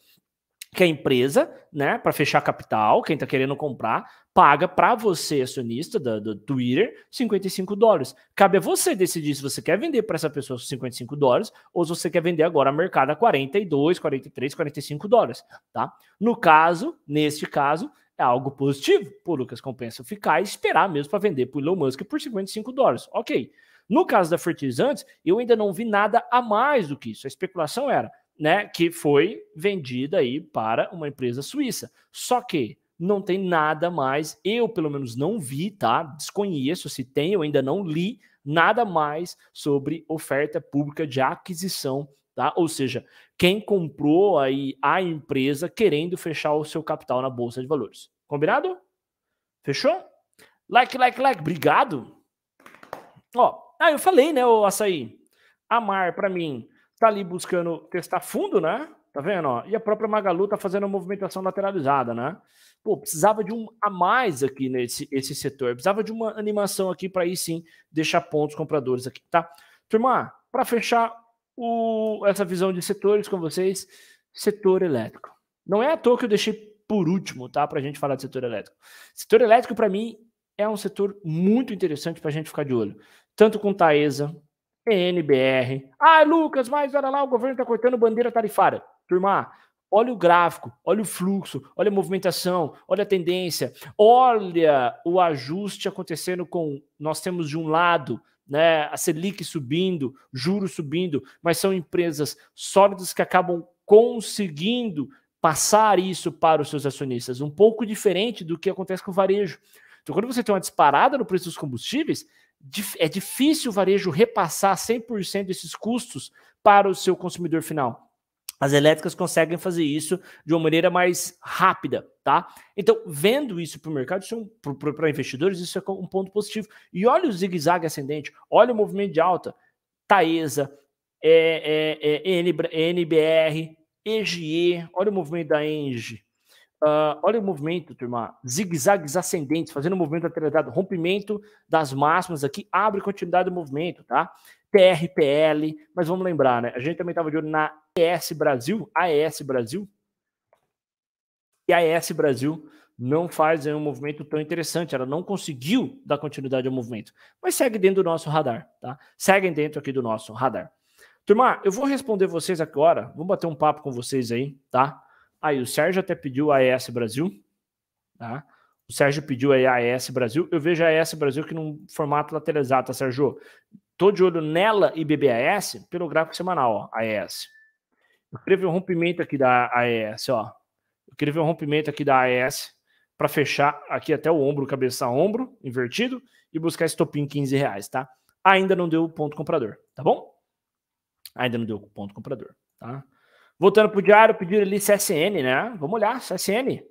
que a empresa, né, para fechar capital, quem está querendo comprar, paga para você, acionista do, do Twitter, 55 dólares. Cabe a você decidir se você quer vender para essa pessoa 55 dólares ou se você quer vender agora a mercado a 42, 43, 45 dólares, tá? No caso, neste caso, é algo positivo. por Lucas, compensa ficar e esperar mesmo para vender para o Elon Musk por 55 dólares. Ok. No caso da fertilizantes, eu ainda não vi nada a mais do que isso. A especulação era né, que foi vendida aí para uma empresa suíça. Só que não tem nada mais, eu pelo menos não vi, tá? Desconheço se tem, eu ainda não li nada mais sobre oferta pública de aquisição, tá? Ou seja, quem comprou aí a empresa querendo fechar o seu capital na bolsa de valores. Combinado? Fechou? Like, like, like. Obrigado. Ó, ah, eu falei, né, o açaí. Amar para mim tá ali buscando testar fundo, né? Tá vendo? Ó? E a própria Magalu tá fazendo a movimentação lateralizada, né? Pô, precisava de um a mais aqui nesse esse setor. Precisava de uma animação aqui para aí sim deixar pontos compradores aqui, tá? Turma, para fechar o, essa visão de setores com vocês, setor elétrico. Não é à toa que eu deixei por último, tá? Para a gente falar de setor elétrico. Setor elétrico, para mim, é um setor muito interessante para a gente ficar de olho. Tanto com Taesa, PNBR. Ah, Lucas, mas olha lá, o governo está cortando bandeira tarifária. Turma, olha o gráfico, olha o fluxo, olha a movimentação, olha a tendência, olha o ajuste acontecendo com. Nós temos de um lado né, a Selic subindo, juros subindo, mas são empresas sólidas que acabam conseguindo passar isso para os seus acionistas, um pouco diferente do que acontece com o varejo. Então, quando você tem uma disparada no preço dos combustíveis, é difícil o varejo repassar 100% desses custos para o seu consumidor final. As elétricas conseguem fazer isso de uma maneira mais rápida, tá? Então, vendo isso para o mercado, é para investidores, isso é um ponto positivo. E olha o zigue-zague ascendente, olha o movimento de alta. Taesa, é, é, é, NBR, EGE, olha o movimento da ENGE, Uh, olha o movimento, turma. Zigue-zagues ascendentes, fazendo o movimento atrelado, Rompimento das máximas aqui. Abre continuidade do movimento, tá? TRPL. Mas vamos lembrar, né? A gente também estava de olho na ES Brasil, AES Brasil. E a AES Brasil não faz um movimento tão interessante. Ela não conseguiu dar continuidade ao movimento. Mas segue dentro do nosso radar, tá? Seguem dentro aqui do nosso radar. Turma, eu vou responder vocês agora. Vou bater um papo com vocês aí, tá? Aí o Sérgio até pediu a AES Brasil, tá? O Sérgio pediu aí a AES Brasil. Eu vejo a AES Brasil que num formato lateralizado, tá, Sérgio? Tô de olho nela e BBAS pelo gráfico semanal, ó, AES. Eu queria ver um rompimento aqui da AES, ó. Eu queria ver um rompimento aqui da AES para fechar aqui até o ombro, cabeça a ombro, invertido, e buscar esse topinho 15 reais, tá? Ainda não deu ponto comprador, tá bom? Ainda não deu ponto comprador, tá? Voltando para o diário, pediram ali CSN, né? Vamos olhar, CSN.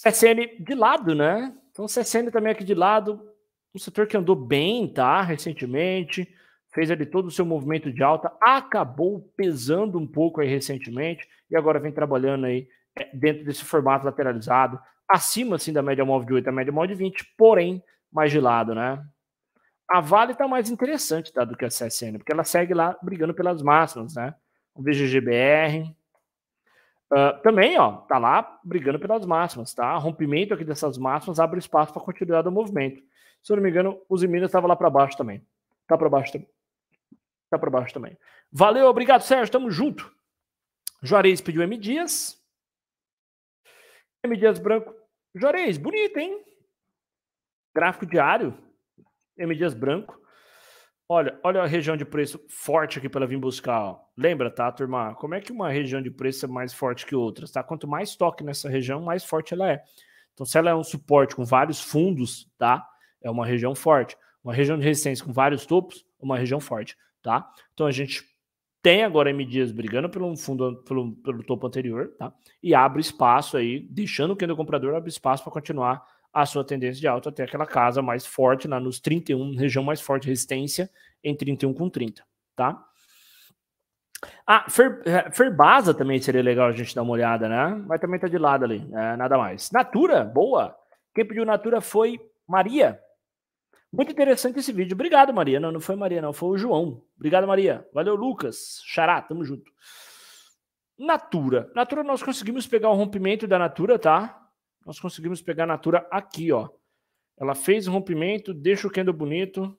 CSN de lado, né? Então, CSN também aqui de lado, um setor que andou bem, tá? Recentemente, fez ali todo o seu movimento de alta, acabou pesando um pouco aí recentemente e agora vem trabalhando aí é, dentro desse formato lateralizado, acima assim da média móvel de 8 a média móvel de 20, porém mais de lado, né? a Vale está mais interessante tá, do que a CSN, porque ela segue lá brigando pelas máximas, né? O VGGBR. Uh, ah, também, ó, tá lá brigando pelas máximas, tá? Rompimento aqui dessas máximas abre espaço para continuidade do movimento. Se eu não me engano, os Minas estava lá para baixo também. Tá para baixo também. Tá para baixo também. Valeu, obrigado, Sérgio, tamo junto. Juarez pediu M Dias. M Dias branco. Juarez, bonito, hein? Gráfico diário, M Dias Branco. Olha, olha a região de preço forte aqui para vir buscar. Ó. Lembra, tá, turma? Como é que uma região de preço é mais forte que outras, tá? Quanto mais toque nessa região, mais forte ela é. Então, se ela é um suporte com vários fundos, tá? É uma região forte. Uma região de resistência com vários topos, uma região forte, tá? Então, a gente tem agora M Dias brigando pelo fundo pelo, pelo topo anterior, tá? E abre espaço aí, deixando o do comprador abre espaço para continuar a sua tendência de alta até aquela casa mais forte, lá nos 31, região mais forte de resistência, em 31 com 30, tá? Ah, Fer, é, Ferbasa também seria legal a gente dar uma olhada, né? Mas também tá de lado ali, né? nada mais. Natura, boa. Quem pediu Natura foi Maria. Muito interessante esse vídeo. Obrigado, Maria. Não, não foi Maria, não, foi o João. Obrigado, Maria. Valeu, Lucas. Xará, tamo junto. Natura. Natura, nós conseguimos pegar o rompimento da Natura, tá? Nós conseguimos pegar a Natura aqui, ó. Ela fez o rompimento, deixa o candle bonito.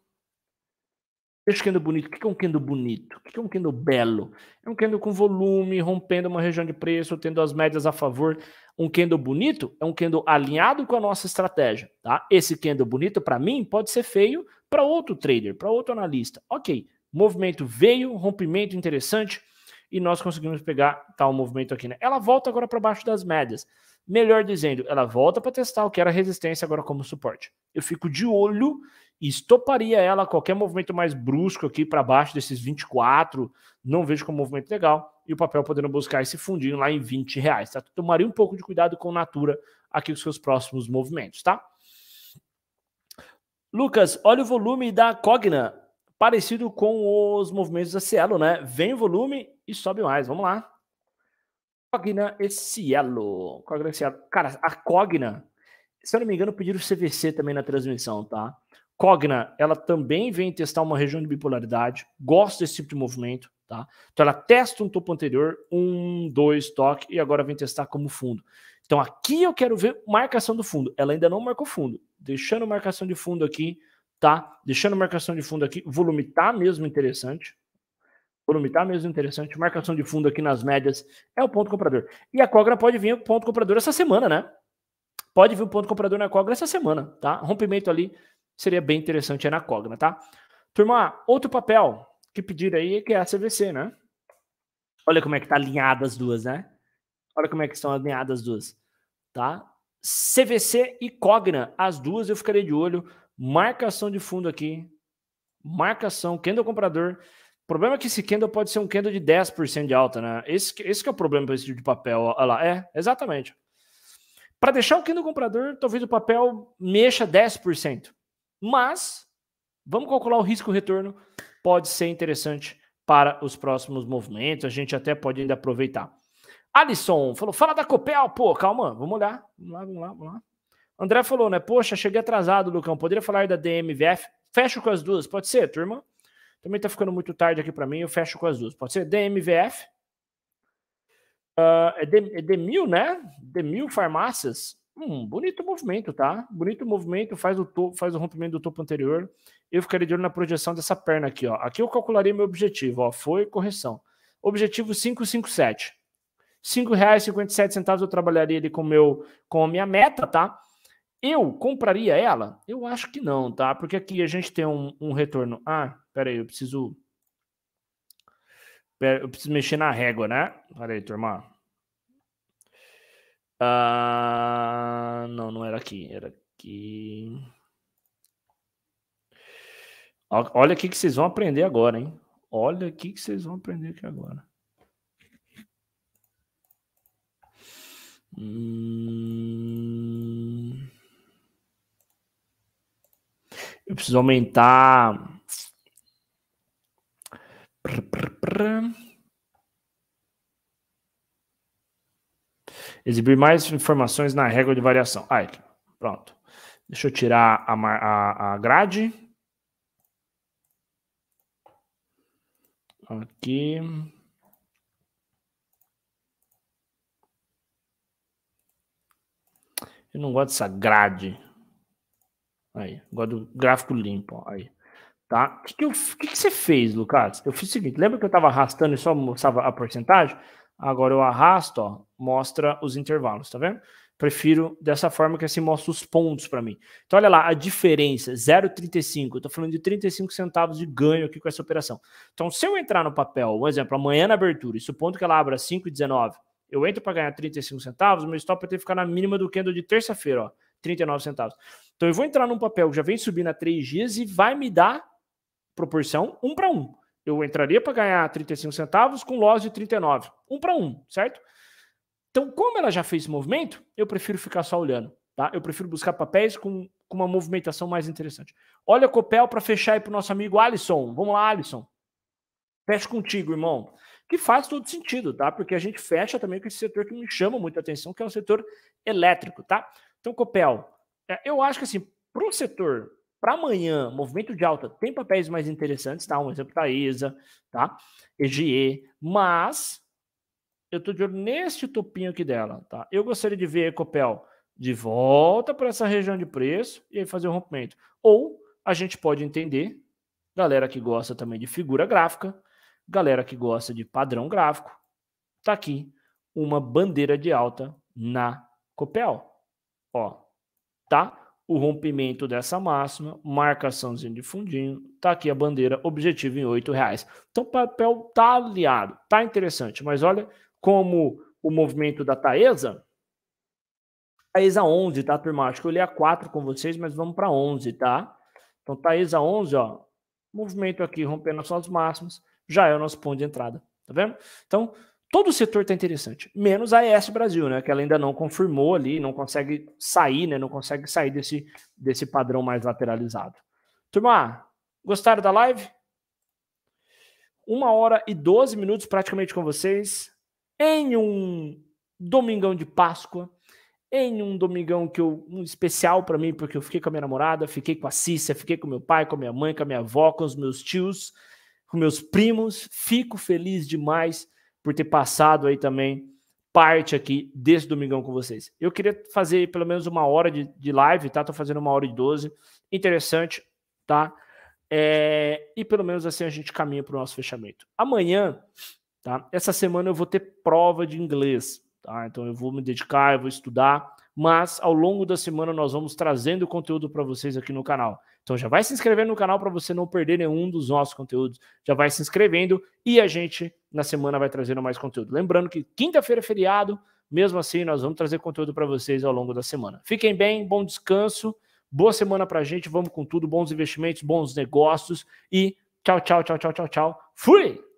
Deixa o candle bonito. O que é um candle bonito? O que é um candle belo? É um candle com volume, rompendo uma região de preço, tendo as médias a favor. Um candle bonito é um candle alinhado com a nossa estratégia, tá? Esse candle bonito, para mim, pode ser feio para outro trader, para outro analista. Ok, movimento veio, rompimento interessante, e nós conseguimos pegar tal movimento aqui, né? Ela volta agora para baixo das médias. Melhor dizendo, ela volta para testar o que era resistência agora como suporte. Eu fico de olho e estoparia ela qualquer movimento mais brusco aqui para baixo desses 24. Não vejo como movimento legal. E o papel podendo buscar esse fundinho lá em 20 reais. Tá? Tomaria um pouco de cuidado com Natura aqui com seus próximos movimentos, tá? Lucas, olha o volume da Cogna, parecido com os movimentos da Cielo, né? Vem volume e sobe mais. Vamos lá. Cogna e Cielo. Cogna e Cielo. Cara, a Cogna, se eu não me engano, pediram CVC também na transmissão, tá? Cogna, ela também vem testar uma região de bipolaridade. gosta desse tipo de movimento, tá? Então ela testa um topo anterior, um, dois, toque, e agora vem testar como fundo. Então aqui eu quero ver marcação do fundo. Ela ainda não marcou fundo. Deixando marcação de fundo aqui, tá? Deixando marcação de fundo aqui, volume tá mesmo interessante, volume tá mesmo interessante. Marcação de fundo aqui nas médias é o ponto comprador. E a Cogra pode vir o ponto comprador essa semana, né? Pode vir o ponto comprador na Cogra essa semana, tá? Rompimento ali seria bem interessante é na Cogna, tá? Turma, outro papel que pediram aí que é a CVC, né? Olha como é que tá alinhadas as duas, né? Olha como é que estão alinhadas as duas, tá? CVC e Cogna, as duas eu ficarei de olho. Marcação de fundo aqui, marcação, quem é o comprador o problema é que esse candle pode ser um candle de 10% de alta, né? Esse, esse que é o problema para esse tipo de papel. Olha lá, é, exatamente. Para deixar o candle comprador, talvez o papel mexa 10%. Mas, vamos calcular o risco retorno, pode ser interessante para os próximos movimentos, a gente até pode ainda aproveitar. Alisson falou, fala da Copel, pô, calma, vamos olhar, vamos lá, vamos lá, vamos lá. André falou, né, poxa, cheguei atrasado, Lucão, poderia falar da DMVF? Fecho com as duas, pode ser, turma? Também tá ficando muito tarde aqui para mim, eu fecho com as duas. Pode ser DMVF? Uh, ah, é, D, é né? né? mil Farmácias. Hum, bonito movimento, tá? Bonito movimento, faz o, topo, faz o rompimento do topo anterior. Eu ficaria de olho na projeção dessa perna aqui, ó. Aqui eu calcularia meu objetivo, ó. Foi correção. Objetivo 557. R$ 5,57 eu trabalharia ali com, meu, com a minha meta, tá? Eu compraria ela? Eu acho que não, tá? Porque aqui a gente tem um, um retorno. Ah, pera aí, eu preciso. Pera, eu preciso mexer na régua, né? Pera aí, turma. Ah, não, não era aqui. Era aqui. Olha o que vocês vão aprender agora, hein? Olha o que vocês vão aprender aqui agora. Hum... Eu preciso aumentar. Exibir mais informações na régua de variação. Aí, pronto. Deixa eu tirar a, a, a grade. Aqui. Eu não gosto dessa grade. Aí, agora do gráfico limpo, ó, aí. Tá? O que, que, que, que você fez, Lucas? Eu fiz o seguinte, lembra que eu estava arrastando e só mostrava a porcentagem? Agora eu arrasto, ó, mostra os intervalos, tá vendo? Prefiro dessa forma que assim mostra os pontos para mim. Então olha lá, a diferença, 0,35, eu estou falando de 35 centavos de ganho aqui com essa operação. Então se eu entrar no papel, um exemplo, amanhã na abertura, e supondo que ela abra 5,19, eu entro para ganhar 35 centavos, meu stop vai ter que ficar na mínima do candle de terça-feira, ó. 39 centavos. Então eu vou entrar num papel que já vem subindo há três dias e vai me dar proporção um para um. Eu entraria para ganhar 35 centavos com loss de 39, um para um, certo? Então, como ela já fez esse movimento, eu prefiro ficar só olhando. Tá? Eu prefiro buscar papéis com, com uma movimentação mais interessante. Olha a Copel para fechar aí para o nosso amigo Alisson. Vamos lá, Alisson. Fecha contigo, irmão. Que faz todo sentido, tá? Porque a gente fecha também com esse setor que me chama muita atenção, que é o setor elétrico, tá? Então, Copel, é, eu acho que assim, para o setor, para amanhã, movimento de alta, tem papéis mais interessantes, tá? Um exemplo da é ESA, tá? EGE, mas eu estou de olho neste topinho aqui dela, tá? Eu gostaria de ver a Copel de volta para essa região de preço e aí fazer o um rompimento. Ou a gente pode entender, galera que gosta também de figura gráfica, galera que gosta de padrão gráfico, tá aqui uma bandeira de alta na Copel. Ó, tá? O rompimento dessa máxima, marcaçãozinho de fundinho, tá aqui a bandeira, objetivo em R$ reais. Então o papel tá aliado, tá interessante, mas olha como o movimento da Taesa Taesa 11, tá, turma? Acho que eu li a 4 com vocês, mas vamos para 11, tá? Então, Taesa 11, ó, movimento aqui rompendo as suas máximas, já é o nosso ponto de entrada, tá vendo? Então, Todo o setor está interessante, menos a ES Brasil, né? Que ela ainda não confirmou ali, não consegue sair, né? Não consegue sair desse, desse padrão mais lateralizado. Turma, gostaram da live? Uma hora e doze minutos praticamente com vocês, em um domingão de Páscoa, em um domingão que eu, um especial para mim, porque eu fiquei com a minha namorada, fiquei com a Cícia, fiquei com meu pai, com a minha mãe, com a minha avó, com os meus tios, com meus primos. Fico feliz demais por ter passado aí também parte aqui desse domingão com vocês. Eu queria fazer pelo menos uma hora de, de live, tá? Tô fazendo uma hora e doze. Interessante, tá? É, e pelo menos assim a gente caminha para o nosso fechamento. Amanhã, tá? Essa semana eu vou ter prova de inglês, tá? Então eu vou me dedicar, eu vou estudar, mas ao longo da semana nós vamos trazendo conteúdo para vocês aqui no canal. Então já vai se inscrevendo no canal para você não perder nenhum dos nossos conteúdos. Já vai se inscrevendo e a gente na semana vai trazendo mais conteúdo. Lembrando que quinta-feira é feriado, mesmo assim nós vamos trazer conteúdo para vocês ao longo da semana. Fiquem bem, bom descanso, boa semana para a gente, vamos com tudo, bons investimentos, bons negócios e tchau, tchau, tchau, tchau, tchau, tchau. Fui!